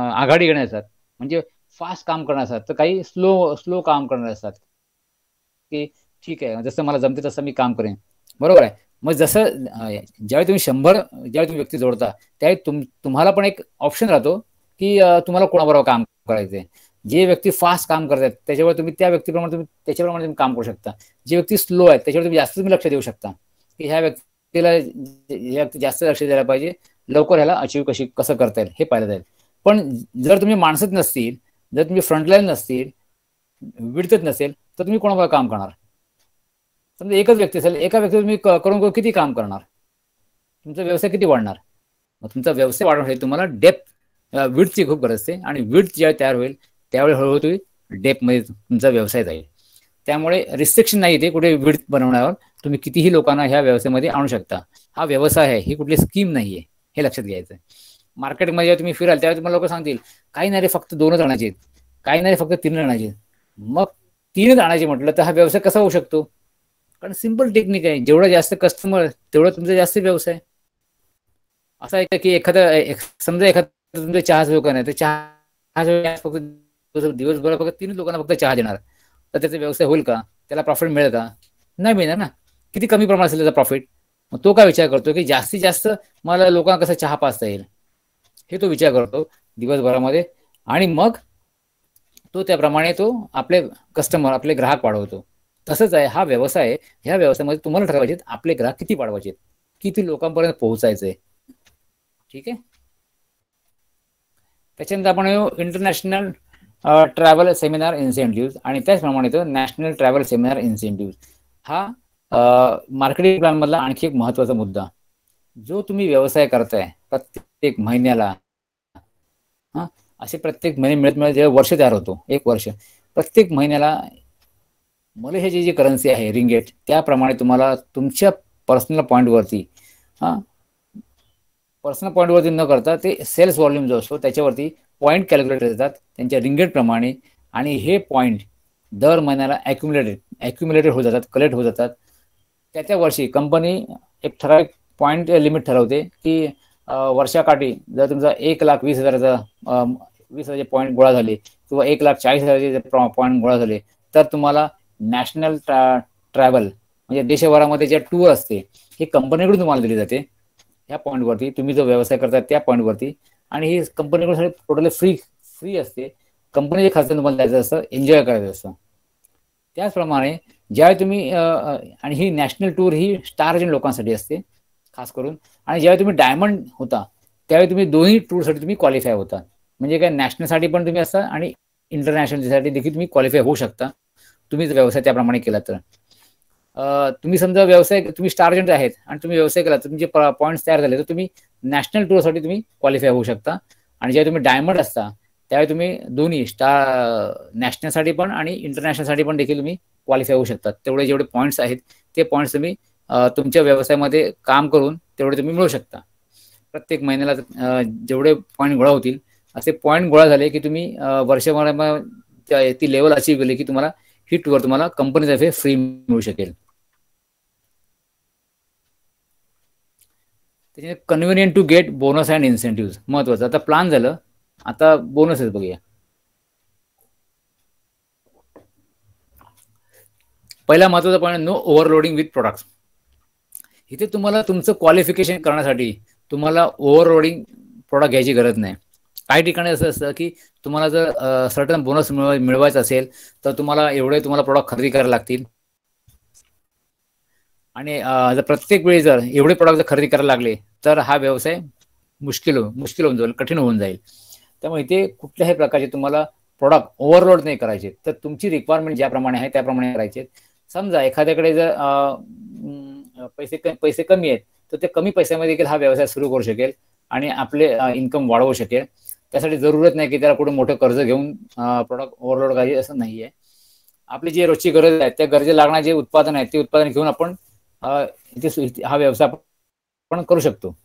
Speaker 2: आघाडी घेणे असतात म्हणजे फास्ट काम करणार असतात तर काही स्लो स्लो काम करणार असतात की ठीक आहे जसं मला जमते तसं मी काम करेन बरोबर आहे मग जसं ज्यावेळी तुम्ही शंभर ज्यावेळी तुम्ही व्यक्ती जोडता त्यावेळी तुम तुम्हाला पण एक ऑप्शन राहतो की तुम्हाला कोणाबरोबर काम करायचंय जे व्यक्ती फास्ट काम करतात त्याच्यावर तुम्ही त्या व्यक्तीप्रमाणे तुम्ही त्याच्याप्रमाणे तुम्ही काम करू शकता जे व्यक्ती स्लो आहेत त्याच्यावर तुम्ही जास्त तुम्ही लक्ष देऊ शकता की ह्या व्यक्तीला जास्त लक्ष द्यायला पाहिजे लवकर ह्याला अचीव कशी कसं करता येईल हे पाहिलं जाईल पण जर तुम्ही माणसंच नसतील जर तुम्ही फ्रंटलाईन नसतील विडतच नसेल तर तुम्ही कोणाला काम करणार समजा एकच व्यक्ती असेल एका व्यक्ती तुम्ही करून किती काम करणार तुमचा व्यवसाय किती वाढणार मग तुमचा व्यवसाय वाढवण्यासाठी तुम्हाला डेप विडची खूप गरज असते आणि विड ज्यावेळी तयार होईल त्यावेळी हळूहळू तुम्ही डेपमध्ये तुमचा व्यवसाय जाईल त्यामुळे रिस्ट्रिक्शन नाही ते कुठे विड बनवण्यावर तुम्ही कितीही लोकांना ह्या व्यवसायामध्ये आणू शकता हा व्यवसाय आहे ही कुठली स्कीम नाही आहे हे लक्षात घ्यायचं मार्केटमध्ये जेव्हा तुम्ही फिराल त्यावेळेस तुम्हाला लोक सांगतील काही नाही रे फक्त दोनच आणायचे काही नाही फक्त तीन आणायचे मग तीनच आणायचे म्हटलं तर हा व्यवसाय कसा होऊ शकतो कारण सिंपल टेक्निक आहे जेवढा जास्त कस्टमर तेवढा तुमचा जास्त व्यवसाय असा आहे की एखादा समजा एखादं तुमचं चहाचं दुकान आहे तर चहा फक्त दिवसभर फक्त तीन लोकांना फक्त चहा देणार तर त्याचा व्यवसाय होईल का त्याला प्रॉफिट मिळेल का नाही मिळणार ना किती कमी प्रमाणात असेल त्याचा प्रॉफिट मग तो काय विचार करतो की जास्तीत जास्त मला लोकांना कसं चहा पाचता येईल हे तो विचार करतो दिवसभरामध्ये आणि मग तो त्याप्रमाणे तो आपले कस्टमर आपले ग्राहक वाढवतो तसंच आहे हा व्यवसाय आहे ह्या व्यवसायामध्ये तुम्हाला ठरवायचे आपले ग्राहक किती वाढवायचे किती लोकांपर्यंत पोहोचायचे ठीक आहे त्याच्यानंतर आपण इंटरनॅशनल ट्रॅव्हल सेमिनार इन्सेंटिव्ह आणि त्याचप्रमाणे तो नॅशनल ट्रॅव्हल सेमिनार इन्सेंटिव्ह हा मार्केटिंग प्लॅनमधला आणखी एक महत्वाचा मुद्दा जो तुम्ही व्यवसाय करताय प्रत्येक प्रत्येक महिन्याला हा असे प्रत्येक महिने मिळत मिळत जेव्हा वर्ष तयार होतो एक वर्ष प्रत्येक महिन्याला मलेशियाची जी करन्सी आहे रिंगेट त्याप्रमाणे तुम्हाला तुमच्या पर्सनल पॉईंटवरती हा पर्सनल पॉईंटवरती न करता ते सेल्स व्हॉल्यूम जो असतो त्याच्यावरती पॉईंट कॅल्क्युलेट येतात त्यांच्या रिंगेट प्रमाणे आणि हे पॉईंट दर महिन्याला ॲक्युम्युलेटेड ॲक्युम्युलेटेड होत जातात कलेक्ट होत जातात त्या त्या वर्षी कंपनी एक ठराविक पॉईंट लिमिट ठरवते की वर्षाकाठी जर तुमचा एक लाख वीस हजाराचा वीस हजारचे पॉईंट गोळा झाले किंवा एक लाख चाळीस हजाराचे पॉईंट गोळा झाले तर तुम्हाला नॅशनल ट्रॅव्हल म्हणजे देशभरामध्ये जे टूर असते ही कंपनीकडून तुम्हाला दिली जाते या पॉईंटवरती तुम्ही जो व्यवसाय करता त्या पॉईंटवरती आणि ही कंपनीकडून टोटली फ्री फ्री असते कंपनीचे खर्च तुम्हाला द्यायचं असतं एन्जॉय करायचं असतं त्याचप्रमाणे ज्यावेळी तुम्ही आणि ही नॅशनल टूर ही स्टारजन लोकांसाठी असते खास करून आणि ज्यावेळी तुम्ही डायमंड होता त्यावेळी तुम्ही दोन्ही टूरसाठी तुम्ही क्वालिफाय होता म्हणजे काय नॅशनलसाठी पण तुम्ही असता आणि इंटरनॅशनलसाठी देखील तुम्ही क्वालिफाय होऊ शकता तुम्ही व्यवसाय त्याप्रमाणे केला तर तुम्ही समजा व्यवसाय तुम्ही स्टार जंट आहेत आणि तुम्ही व्यवसाय केला तर तुमचे पॉईंट्स तयार झाले तर तुम्ही नॅशनल टूरसाठी तुम्ही क्वालिफाय होऊ शकता आणि ज्यावेळी तुम्ही डायमंड असता त्यावेळी तुम्ही दोन्ही स्टार नॅशनलसाठी पण आणि इंटरनॅशनलसाठी पण देखील तुम्ही क्वालिफाय होऊ शकता तेवढे जेवढे पॉईंट्स आहेत ते पॉईंट्स तुम्ही तुमच्या व्यवसायामध्ये काम करून तेवढे तुम्ही मिळू शकता प्रत्येक महिन्याला जेवढे पॉईंट गोळा होतील असे पॉईंट गोळा झाले की तुम्ही वर्षभरा ती लेवल अचीव्ह केली की तुम्हाला हिटवर तुम्हाला कंपनीतर्फे फ्री मिळू शकेल त्याच्या convenient to get bonus and incentive महत्वाचं आता प्लान झालं आता बोनस आहेत बघूया पहिला महत्वाचा point no overloading with products इथे तुम्हाला तुमचं क्वालिफिकेशन करण्यासाठी तुम्हाला ओव्हरलोडिंग प्रोडक्ट घ्यायची गरज नाही काही ठिकाणी असं असतं की तुम्हाला जर सर्टन बोनस मिळवायचा असेल तर तुम्हाला एवढे तुम्हाला प्रोडक्ट खरेदी करायला लागतील आणि जर प्रत्येक वेळी जर एवढे प्रोडक्ट जर खरेदी करायला लागले तर हा व्यवसाय मुश्किल मुश्किल होऊन जाईल कठीण होऊन जाईल त्यामुळे इथे कुठल्याही प्रकारचे तुम्हाला प्रोडक्ट ओव्हरलोड नाही करायचे तर तुमची रिक्वायरमेंट ज्याप्रमाणे आहे त्याप्रमाणे करायचे समजा एखाद्याकडे जर पैसे पैसे कमी आहेत तर ते कमी पैशामध्ये देखील हा व्यवसाय सुरू करू शकेल आणि आपले इन्कम वाढवू शकेल त्यासाठी जरूरत नाही की त्याला कुठे मोठं कर्ज घेऊन प्रोडक्ट ओव्हरलोड करायची असं नाही आहे आपली जी रोजची गरज आहे त्या गरजे लागणार जे उत्पादन आहे ते उत्पादन घेऊन आपण हा व्यवसाय आपण करू शकतो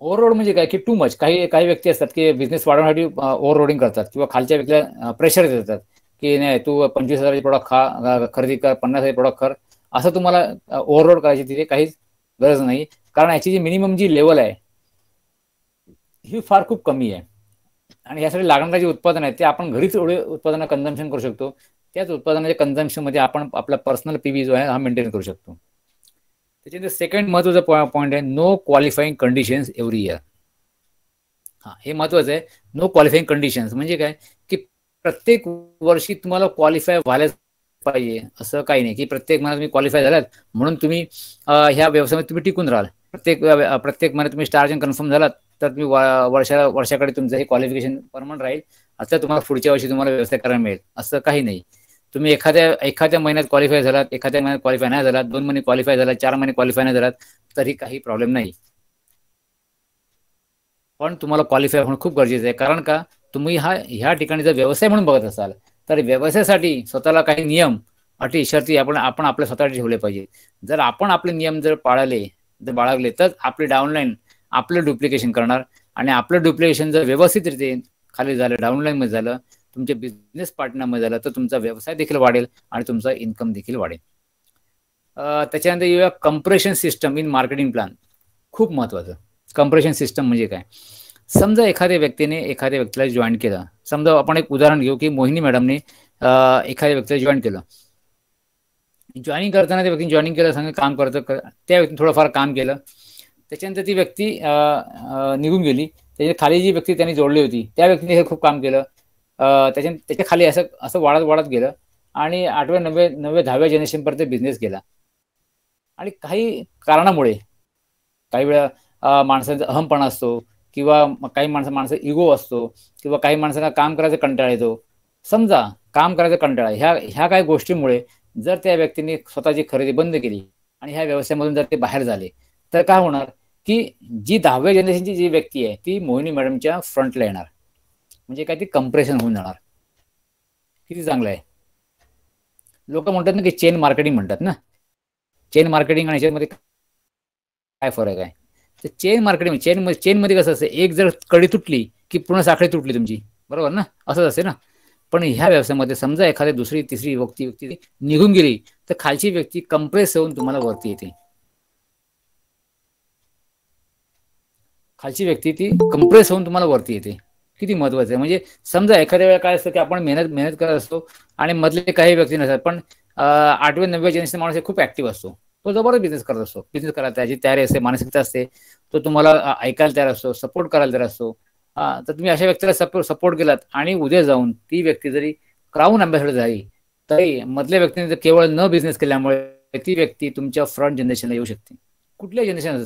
Speaker 2: ओव्हरलोड म्हणजे काय की टू मच काही काही व्यक्ती असतात की बिझनेस वाढवण्यासाठी ओव्हरलोडिंग करतात किंवा खालच्या व्यक्तीला प्रेशर देतात की नाही तू पंचवीस हजाराचे प्रॉडक्ट खा खरेदी कर पन्नास हजार प्रोडक्ट कर असं तुम्हाला ओव्हरलोड करायची तिथे काहीच गरज नाही कारण याची जी मिनिमम जी लेवल आहे ही फार खूप कमी आहे आणि यासाठी लागणारे जे उत्पादन आहे ते आपण घरीच एवढे उत्पादन कन्झम्पन करू शकतो त्याच उत्पादनाच्या मध्ये आपण आपला पर्सनल पी जो आहे हा मेंटेन करू शकतो त्याच्यानंतर सेकंड महत्वाचा पॉईंट आहे no qualifying conditions every year हा हे महत्वाचं आहे नो क्वालिफाईंग कंडिशन्स म्हणजे काय की प्रत्येक वर्षी तुम्हाला क्वालिफाय व्हायला पाहिजे असं काही नाही की प्रत्येक महिन्यात तुम्ही क्वालिफाय झालात म्हणून तुम्ही ह्या व्यवसायामध्ये तुम्ही टिकून राहाल प्रत्येक प्रत्येक महिन्यात तुम्ही स्टारजन कन्फर्म झालात तर तुम्ही वर्षा वर्षाकडे तुमचं हे क्वालिफिकेशन परमनंट राहील असं तुम्हाला पुढच्या वर्षी तुम्हाला व्यवसाय करायला मिळेल असं काही नाही तुम्ही एखाद्या एखाद्या महिन्यात क्वालिफाय झालात एखाद्या महिन्यात क्वालिफाय नाही झालात दोन महिने क्वालिफाय झालात चार महिने क्वालिफाय नाही झालात तरी काही प्रॉब्लेम नाही पण तुम्हाला क्वालिफाय होणं खूप गरजेचं आहे कारण का तुम्ही हा ह्या ठिकाणी जर व्यवसाय म्हणून बघत असाल तर व्यवसायासाठी स्वतःला काही नियम अटी शर्ती आपण आपण आपल्या स्वतःला ठेवले पाहिजे जर आपण आपले नियम जर पाळले जर बाळगले तर आपले डाऊनलाईन आपलं डुप्लिकेशन करणार आणि आपलं डुप्लिकेशन जर व्यवस्थित रीती खाली झालं डाऊनलाईनमध्ये झालं तुमच्या बिझनेस पार्टनरमध्ये झालं तर तुमचा व्यवसाय देखील वाढेल आणि तुमचा इन्कम देखील वाढेल त्याच्यानंतर येऊया compression system in marketing plan खूप महत्त्वाचं कंप्रेशन सिस्टम म्हणजे काय समजा एखाद्या व्यक्तीने एखाद्या व्यक्तीला जॉईन केलं समजा आपण एक उदाहरण घेऊ की मोहिनी मॅडमने एखाद्या व्यक्तीला जॉईन केलं जॉईनिंग करताना त्या व्यक्तीने जॉईनिंग केलं सांगा काम करतं त्या व्यक्तीने थोडंफार काम केलं त्याच्यानंतर ती व्यक्ती निघून गेली त्याच्या खाली जी व्यक्ती त्यांनी जोडली होती त्या व्यक्तीने हे खूप काम केलं त्याच्या त्याच्या खाली असं असं वाढत वाढत गेलं आणि आठव्या नव्या नव्या दहाव्या जनरेशनपर्यंत बिझनेस गेला आणि काही कारणामुळे काही वेळा माणसांचा अहमपणा असतो किंवा काही माणसं माणसं इगो असतो किंवा काही माणसांना काम करायचा कंटाळा येतो समजा काम करायचा कंटाळा ह्या ह्या काही गोष्टीमुळे जर त्या व्यक्तीने स्वतःची खरेदी बंद केली आणि ह्या व्यवसायामधून जर ते बाहेर झाले तर काय होणार की जी दहाव्या जनरेशनची जी व्यक्ती आहे ती मोहिनी मॅडमच्या फ्रंटला येणार म्हणजे काय ती कंप्रेशन होऊन जाणार किती चांगलं आहे लोक म्हणतात ना की चेन मार्केटिंग म्हणतात ना चेन मार्केटिंग आणि याच्यामध्ये काय फरक आहे तर चेन मार्केटिंग चेन चेन मध्ये कसं असतं एक जर कडी तुटली की पूर्ण साखळी तुटली तुमची बरोबर ना असंच असते ना पण ह्या व्यवसायामध्ये समजा एखाद्या दुसरी तिसरी व्यक्ती व्यक्ती निघून गेली तर खालची व्यक्ती कंप्रेस होऊन तुम्हाला वरती येते खालची व्यक्ती ती कंप्रेस होऊन तुम्हाला वरती येते किती महत्वाचं आहे म्हणजे समजा एखाद्या वेळेला काय असतं की आपण मेहनत मेहनत करत असतो आणि मधले काही व्यक्ती नसतात पण आठव्या नव्या जनरेशन माणूस खूप ऍक्टिव्ह असतो तो जबरदस्त बिझनेस करत असतो बिझनेस करायला त्याची तयारी असते मानसिकता असते तो तुम्हाला ऐकायला तयार असतो सपोर्ट करायला तयार असतो तर तुम्ही अशा व्यक्तीला सपोर्ट केलात आणि उद्या जाऊन ती व्यक्ती जरी क्राऊन अंबॅसिडर झाली तरी मधल्या व्यक्तीने जर केवळ न बिझनेस केल्यामुळे ती व्यक्ती तुमच्या फ्रंट जनरेशनला येऊ शकते कुठल्या जनरेशन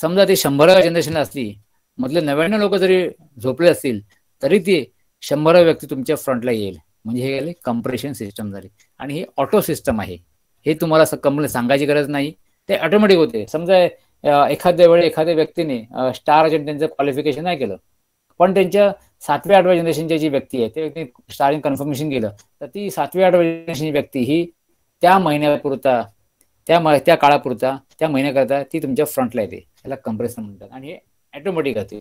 Speaker 2: समजा ती शंभराव्या जनरेशनला असली मधले नव्याण्णव लोक जरी झोपले असतील तरी ती शंभराव्या व्यक्ती तुमच्या फ्रंटला येईल म्हणजे हे कंप्रेशन सिस्टम झाली आणि ही ऑटो सिस्टम आहे हे तुम्हाला कंपनी सांगायची गरज नाही ते ऑटोमॅटिक होते समजा एखाद्या वेळी एखाद्या व्यक्तीने स्टार त्यांचं क्वालिफिकेशन नाही केलं पण त्यांच्या सातव्या आठव्या जनरेशनच्या जी व्यक्ती आहे त्या व्यक्ती स्टारिंग कन्फर्मेशन केलं तर ती सातव्या आठव्या जनरेशनची व्यक्ती ही त्या महिन्यापुरता त्या त्या काळापुरता त्या महिन्याकरता ती तुमच्या फ्रंटला येते त्याला कम्प्रेशन म्हणतात आणि हे ऑटोमॅटिक असते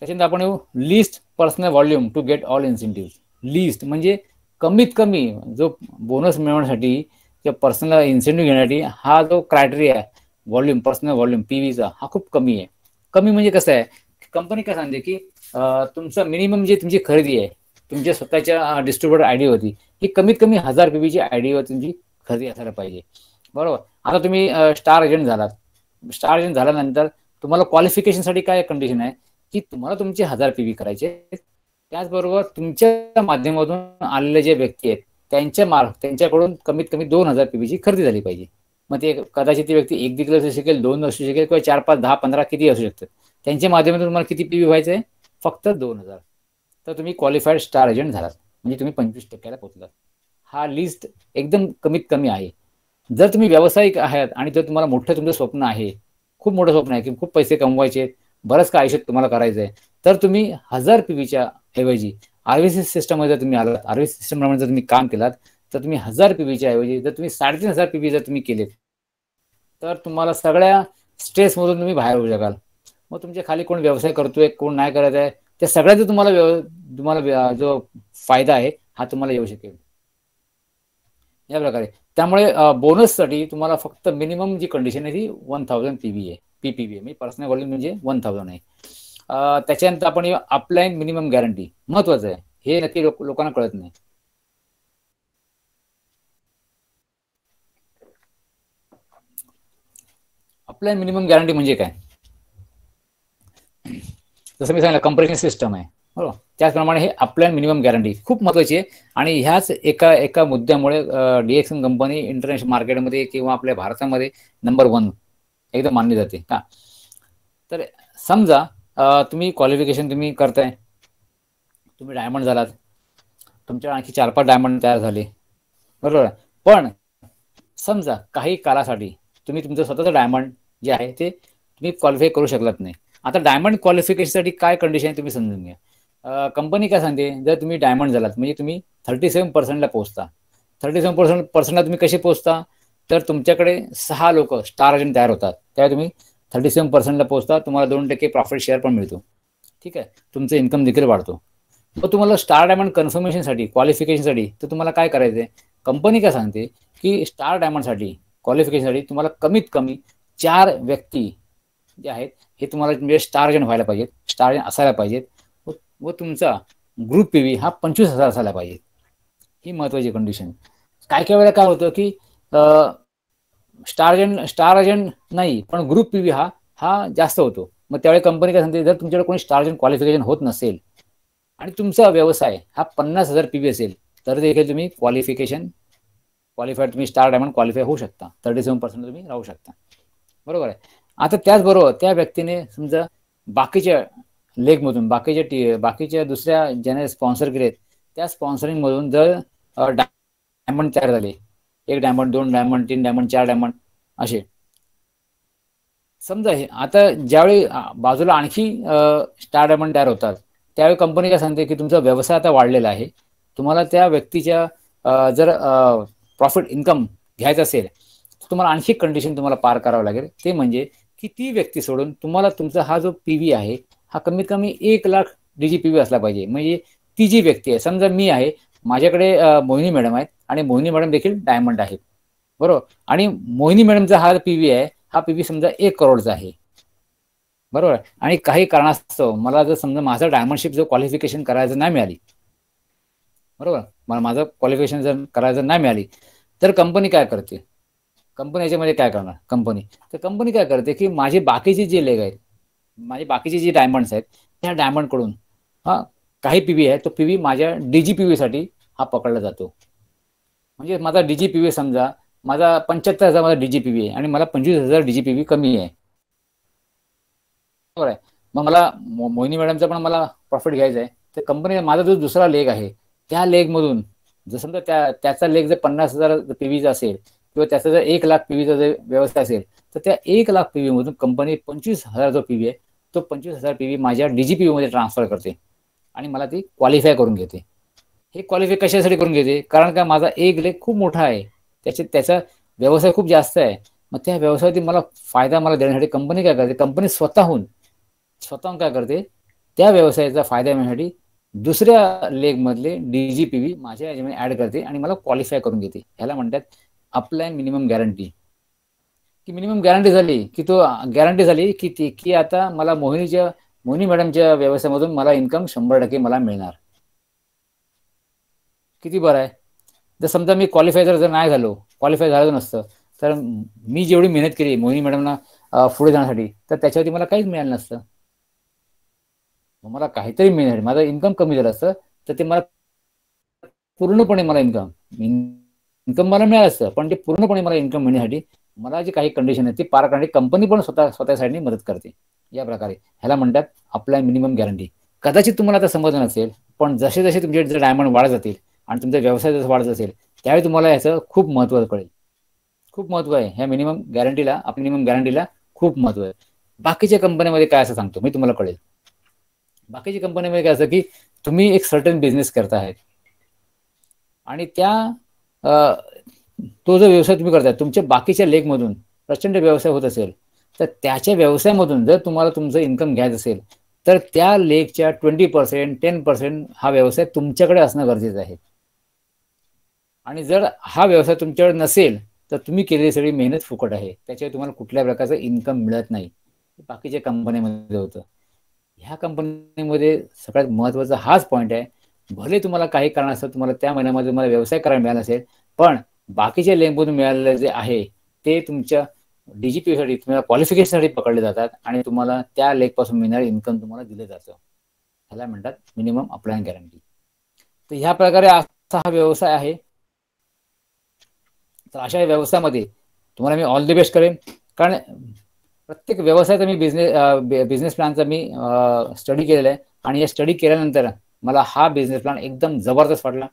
Speaker 2: त्याच्यानंतर आपण येऊ list personal volume to get all incentive list म्हणजे कमीत कमी जो बोनस मिळवण्यासाठी किंवा पर्सनल इन्सेंटिव्ह घेण्यासाठी हा जो क्रायटेरिया आहे व्हॉल्यूम पर्सनल व्हॉल्यूम व्हीचा हा खूप कमी आहे कमी म्हणजे कसं आहे कंपनी काय सांगते की तुमचं मिनिमम जे तुमची खरेदी आहे तुमच्या स्वतःच्या डिस्ट्रीब्युटर आयडी होती ही कमीत कमी हजार पी आय आयडीवर तुमची खरेदी असायला पाहिजे बरोबर आता तुम्ही स्टार एजंट झालात स्टार एजंट झाल्यानंतर तुम्हाला क्वालिफिकेशनसाठी काय कंडिशन आहे की तुम्हाला तुमचे हजार पी व्ही करायचे त्याचबरोबर तुमच्या माध्यमातून आलेले जे व्यक्ती आहेत त्यांच्या मार्क त्यांच्याकडून कमीत कमी दोन हजार पीबीची खरेदी झाली पाहिजे मग ते कदाचित ती व्यक्ती एक देखील असू शकेल दोन असू शकेल किंवा चार पाच दहा पंधरा किती असू शकतात त्यांच्या माध्यमातून तुम्हाला किती पीबी व्हायचं आहे फक्त दोन हजार तर तुम्ही क्वालिफाईड स्टार एजंट झालात म्हणजे तुम्ही पंचवीस टक्क्याला पोहोचलात हा लिस्ट एकदम कमीत कमी आहे जर तुम्ही व्यावसायिक आहात आणि जर तुम्हाला मोठं तुमचं स्वप्न आहे खूप मोठं स्वप्न आहे की खूप पैसे कमवायचे बरंच काय आयुष्यात तुम्हाला करायचं आहे तर तुम्ही हजार पीबीच्या ऐवजी आरव्हीसीएस सिस्टममध्ये जर तुम्ही आलात आरव्हीसी सिस्टम प्रमाणे जर तुम्ही काम केलात तर तुम्ही हजार पीबीच्या ऐवजी जर तुम्ही साडेतीन हजार पीबी जर तुम्ही केलेत तर तुम्हाला सगळ्या स्ट्रेसमधून तुम्ही बाहेर येऊ शकाल मग तुमच्या खाली कोण व्यवसाय करतोय कोण नाही करत आहे त्या सगळ्याचा तुम्हाला तुम्हाला जो फायदा आहे हा तुम्हाला येऊ शकेल या प्रकारे त्यामुळे बोनससाठी तुम्हाला फक्त मिनिमम जी कंडिशन आहे ती वन थाउजंड पीबी आहे पीपीबी म्हणजे पर्सनल व्हॉल्यूम म्हणजे वन थाउजंड आहे त्याच्यानंतर आपण अपलाईन मिनिमम गॅरंटी महत्वाचं आहे हे नक्की लोकांना कळत नाही अपलाईन मिनिमम गॅरंटी म्हणजे काय जसं मी सांगितलं कंप्रेशन सिस्टम आहे बरोबर त्याचप्रमाणे हे अपलाईन मिनिमम गॅरंटी खूप महत्वाची आहे आणि ह्याच एका एका मुद्द्यामुळे डीएक्सन कंपनी इंटरनॅशनल मार्केटमध्ये किंवा आपल्या भारतामध्ये नंबर वन एकदम मानली जाते का तर समजा तुम्ही क्वालिफिकेशन तुम्ही करताय तुम्ही डायमंड झालात तुमच्या आणखी चार पाच डायमंड तयार झाले बरोबर पण समजा काही काळासाठी तुम्ही तुमचं स्वतःचं डायमंड जे आहे ते तुम्ही क्वालिफाय करू शकलात नाही आता डायमंड क्वालिफिकेशनसाठी काय कंडिशन आहे तुम्ही समजून घ्या कंपनी काय सांगते जर तुम्ही डायमंड झालात म्हणजे तुम्ही थर्टी सेवन पर्सेंटला पोहोचता थर्टी सेवन पर्सेंट पर्सेंटला तुम्ही कसे पोहोचता तर तुमच्याकडे सहा लोक स्टार एजंट तयार होतात त्यावेळी तुम्ही थर्टी सेवन पर्सेंटला पोहोचता तुम्हाला दोन टक्के प्रॉफिट शेअर पण मिळतो ठीक आहे तुमचं इन्कम देखील वाढतो मग तुम्हाला स्टार डायमंड कन्फर्मेशनसाठी क्वालिफिकेशनसाठी तर तुम्हाला काय करायचं आहे कंपनी काय सांगते की स्टार डायमंडसाठी क्वालिफिकेशनसाठी तुम्हाला कमीत कमी चार व्यक्ती जे आहेत हे तुम्हाला म्हणजे स्टार्जन व्हायला पाहिजेत स्टारजन असायला पाहिजेत व तुमचा ग्रुप पी व्ही हा पंचवीस हजार असायला पाहिजे ही महत्त्वाची कंडिशन काय काय वेळेला काय होतं की स्टार एजंट स्टार एजंट नाही पण ग्रुप पी व्ही हा हा जास्त होतो मग त्यावेळी कंपनी काय सांगते जर तुमच्याकडे कोणी स्टार एजंट क्वालिफिकेशन होत नसेल आणि तुमचा व्यवसाय हा पन्नास हजार पी व्ही असेल तर देखील तुम्ही क्वालिफिकेशन क्वालिफाईड तुम्ही स्टार डायमंड क्वालिफाय होऊ शकता थर्टी सेवन पर्सेंट तुम्ही राहू शकता बरोबर आहे आता त्याचबरोबर त्या व्यक्तीने समजा बाकीच्या लेगमधून बाकीच्या टी बाकीच्या दुसऱ्या ज्याने स्पॉन्सर केलेत त्या स्पॉन्सरिंगमधून जर डायमंड तयार झाले एक डायमंड दोन डायमंड तीन डायमंड चार डायमंड असे समजा हे आता ज्यावेळी बाजूला आणखी स्टार डायमंड तयार होतात त्यावेळी कंपनी काय सांगते की तुमचा व्यवसाय आता वाढलेला आहे तुम्हाला त्या व्यक्तीच्या जर प्रॉफिट इन्कम घ्यायचं असेल तर तुम्हाला आणखी कंडिशन तुम्हाला पार करावं लागेल ते म्हणजे की ती व्यक्ती सोडून तुम्हाला तुमचा हा जो पी व्ही आहे हा कमीत कमी एक lakh D G P V असला पाहिजे म्हणजे ती जी व्यक्ती आहे समजा मी आहे माझ्याकडे मोहिनी मॅडम आहेत आणि मोहिनी मॅडम देखील डायमंड आहेत बरोबर आणि मोहिनी मॅडमचा हा पीव्ही आहे हा पीव्ही समजा एक करोडचा आहे बरोबर आणि काही कारणास्तव मला जर समजा माझा डायमंडशिप जर क्वालिफिकेशन करायचं नाही मिळाली बरोबर मला माझं क्वालिफिकेशन जर करायचं नाही मिळाली तर कंपनी काय करते कंपनी याच्यामध्ये काय करणार कंपनी तर कंपनी काय करते की माझे बाकीचे जे लेग आहेत माझे बाकीचे जे डायमंड्स आहेत त्या डायमंडकडून हा काही पीव्ही आहे तो पीव्ही माझ्या डीजी साठी हा पकडला जातो म्हणजे माझा डीजीपीव्ही समजा माझा पंच्याहत्तर हजार माझा डीजीपीव्ही आहे आणि मला पंचवीस हजार डीजीपीव्ही कमी आहे बरोबर आहे मग मला मोहिनी मॅडमचा पण मला प्रॉफिट घ्यायचा आहे तर कंपनी माझा जो दुसरा लेग आहे त्या लेगमधून जर समजा त्या त्याचा लेग जर पन्नास हजार व्हीचा असेल किंवा त्याचा जर एक लाख व्हीचा जर व्यवस्था असेल तर त्या एक लाख पीव्ही मधून कंपनी पंचवीस हजार जो पीव्ही आहे तो पंचवीस हजार पीव्ही माझ्या डीजीपीव्ही मध्ये ट्रान्सफर करते आणि मला ती क्वालिफाय करून घेते हे क्वालिफाय कशासाठी करून घेते कारण का माझा एक लेख खूप मोठा आहे त्याचे त्याचा व्यवसाय खूप जास्त आहे मग त्या व्यवसायातील मला फायदा मला देण्यासाठी कंपनी काय करते कंपनी स्वतःहून स्वतःहून काय करते त्या व्यवसायाचा फायदा मिळण्यासाठी दुसऱ्या लेगमधले डी पी व्ही माझ्या याच्यामध्ये ऍड करते आणि मला क्वालिफाय करून घेते ह्याला म्हणतात अप्लाय मिनिमम गॅरंटी की मिनिमम गॅरंटी झाली की तो गॅरंटी झाली की ती की आता मला मोहिनीच्या मोहिनी मॅडमच्या व्यवसायामधून मला इन्कम शंभर टक्के मला मिळणार किती बरं आहे जर समजा मी क्वालिफाय जर नाही झालो क्वालिफाय झालं नसतं तर मी जेवढी मेहनत केली मोहिनी मॅडमना पुढे जाण्यासाठी तर त्याच्यावरती मला काहीच मिळालं नसतं मला काहीतरी मिळेल माझं इन्कम कमी झालं असतं तर ते मला पूर्णपणे मला इन्कम इन्कम मला मिळालं असतं पण ते पूर्णपणे मला इन्कम मिळण्यासाठी मला जी काही कंडिशन आहे ती पार करण्याची कंपनी पण स्वतः स्वतः साईडनी मदत करते या प्रकारे ह्याला म्हणतात अप्लाय मिनिमम गॅरंटी कदाचित तुम्हाला आता समजलं नसेल पण जसे जसे तुमचे डायमंड वाढत जातील आणि तुमचा व्यवसाय जसं वाढत असेल त्यावेळी तुम्हाला याचं खूप महत्त्व कळेल खूप महत्त्व आहे ह्या मिनिमम गॅरंटीला मिनिमम गॅरंटीला खूप महत्त्व आहे बाकीच्या कंपनीमध्ये काय असं सांगतो मी तुम्हाला कळेल बाकीच्या कंपनीमध्ये काय असं की तुम्ही एक सर्टन बिझनेस करता आणि त्या तो जो व्यवसाय तुम्ही करताय तुमच्या बाकीच्या लेखमधून प्रचंड व्यवसाय होत असेल तर त्याच्या व्यवसायामधून जर तुम्हाला तुमचं इन्कम घ्यायचं असेल तर त्या लेखच्या ट्वेंटी पर्सेंट टेन पर्सेंट हा व्यवसाय तुमच्याकडे असणं गरजेचं आहे आणि जर हा व्यवसाय तुमच्याकडे नसेल तर तुम्ही केलेली सगळी मेहनत फुकट आहे त्याच्यावर तुम्हाला कुठल्या प्रकारचं इन्कम मिळत नाही बाकीच्या कंपनीमध्ये होतं ह्या कंपनीमध्ये सगळ्यात महत्वाचा हाच पॉईंट आहे भले तुम्हाला काही कारण असतं तुम्हाला त्या महिन्यामध्ये तुम्हाला व्यवसाय करायला मिळाला असेल पण बाकीच्या लेंबून मिळालेलं जे आहे ते तुमच्या डीजीपीसाठी तुम्हाला क्वालिफिकेशनसाठी पकडले जातात आणि तुम्हाला त्या पासून मिळणारे इन्कम तुम्हाला दिलं जातं ह्याला म्हणतात मिनिमम अप्लायन गॅरंटी तर ह्या प्रकारे असा हा व्यवसाय आहे तर अशा व्यवसायामध्ये तुम्हाला मी ऑल द बेस्ट करेन कारण प्रत्येक व्यवसायाचा मी बिझनेस बिझनेस प्लॅनचा मी स्टडी केलेला आहे आणि या स्टडी केल्यानंतर मला हा बिझनेस प्लॅन एकदम जबरदस्त वाटला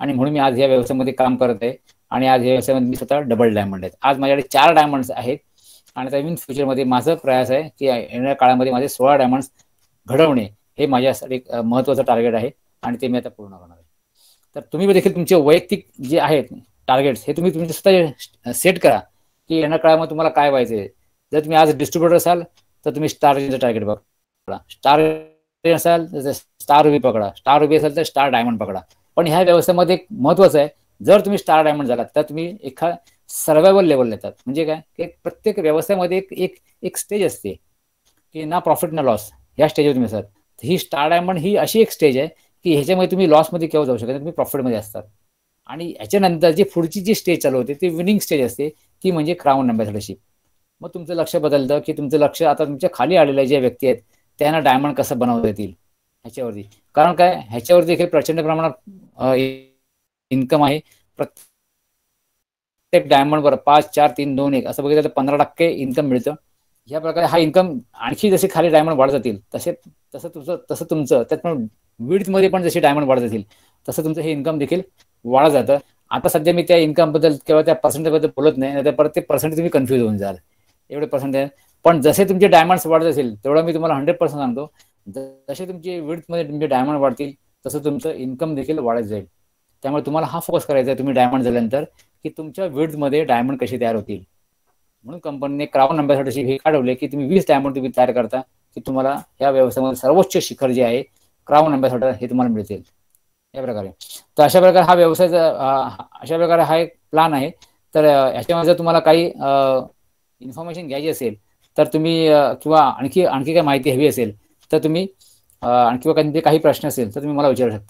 Speaker 2: आणि म्हणून मी आज या व्यवसायामध्ये काम करत आहे आणि आज या व्यवसायामध्ये मी स्वतः डबल डायमंड आहेत आज माझ्याकडे चार डायमंड्स आहेत आणि त्या इन फ्युचरमध्ये माझा प्रयास आहे की येणाऱ्या काळामध्ये माझे सोळा डायमंड्स घडवणे हे माझ्यासाठी एक महत्वाचं टार्गेट आहे आणि ते मी आता पूर्ण करणार आहे तर तुम्ही देखील तुमचे वैयक्तिक जे आहेत टार्गेट्स हे तुम्ही तुमचे स्वतः सेट करा की येणार काळामध्ये तुम्हाला काय पाहिजे जर तुम्ही आज डिस्ट्रीब्युटर असाल तर तुम्ही स्टार रेंजचं टार्गेट पकडा स्टार असाल तर स्टार रुबी पकडा स्टार रुबी असाल तर स्टार डायमंड पकडा पण ह्या व्यवस्थेमध्ये एक महत्वाचं आहे जर तुम्ही स्टार डायमंड झालात तर तुम्ही एका सर्वायवल लेवल येतात म्हणजे काय की प्रत्येक व्यवसायामध्ये एक एक एक स्टेज असते की ना प्रॉफिट ना लॉस या स्टेजवर तुम्ही असतात ही स्टार डायमंड ही अशी एक स्टेज आहे की ह्याच्यामध्ये तुम्ही लॉसमध्ये केव्हा जाऊ शकता तुम्ही प्रॉफिटमध्ये असतात आणि याच्यानंतर जी पुढची जी स्टेज चालू होते ती विनिंग स्टेज असते ती म्हणजे क्राऊन अँबॅसडरशिप मग तुमचं लक्ष बदलतं की तुमचं लक्ष आता तुमच्या खाली आलेल्या ज्या व्यक्ती आहेत त्यांना डायमंड कसं बनवता येतील ह्याच्यावरती कारण काय ह्याच्यावरती देखील प्रचंड प्रमाणात इन्कम आहे प्रत्येक डायमंडवर पाच चार तीन दोन एक असं बघितलं तर पंधरा टक्के इन्कम मिळतं या प्रकारे हा इन्कम आणखी जसे खाली डायमंड वाढत जातील तसे तसं तुमचं तसं तुमचं त्यात पण मध्ये पण जसे डायमंड वाढत जातील तसं तुमचं हे इन्कम देखील वाढत जातं आता सध्या मी त्या इन्कम बद्दल किंवा त्या पर्सेंटेज बद्दल बोलत नाही तर परत ते पर्सेंटेज तुम्ही कन्फ्युज होऊन जाल एवढे पर्सेंटेज पण जसे तुमचे डायमंड्स वाढत असेल तेवढा मी तुम्हाला हंड्रेड पर्सेंट सांगतो जसे तुमचे मध्ये तुमचे डायमंड वाढतील तसं तुमचं इन्कम देखील वाढत जाईल त्यामुळे तुम्हाला हा फोकस करायचा आहे तुम्ही डायमंड झाल्यानंतर की तुमच्या मध्ये डायमंड कसे तयार होतील म्हणून कंपनीने क्राऊन नंबरसाठी हे काढवले की तुम्ही वीस डायमंड तुम्ही तयार करता की तुम्हाला या व्यवसायामध्ये सर्वोच्च शिखर जे आहे क्राऊन अँबॅसेडर हे तुम्हाला मिळतील अशा प्रकारे तर अशा प्रकारे हा व्यवसाय अशा प्रकारे हा एक प्लान आहे तर याच्यामध्ये जर तुम्हाला काही इन्फॉर्मेशन घ्यायची असेल तर तुम्ही किंवा आणखी आणखी काही माहिती हवी असेल तर तुम्ही किंवा काही प्रश्न असेल तर तुम्ही मला विचारू शकता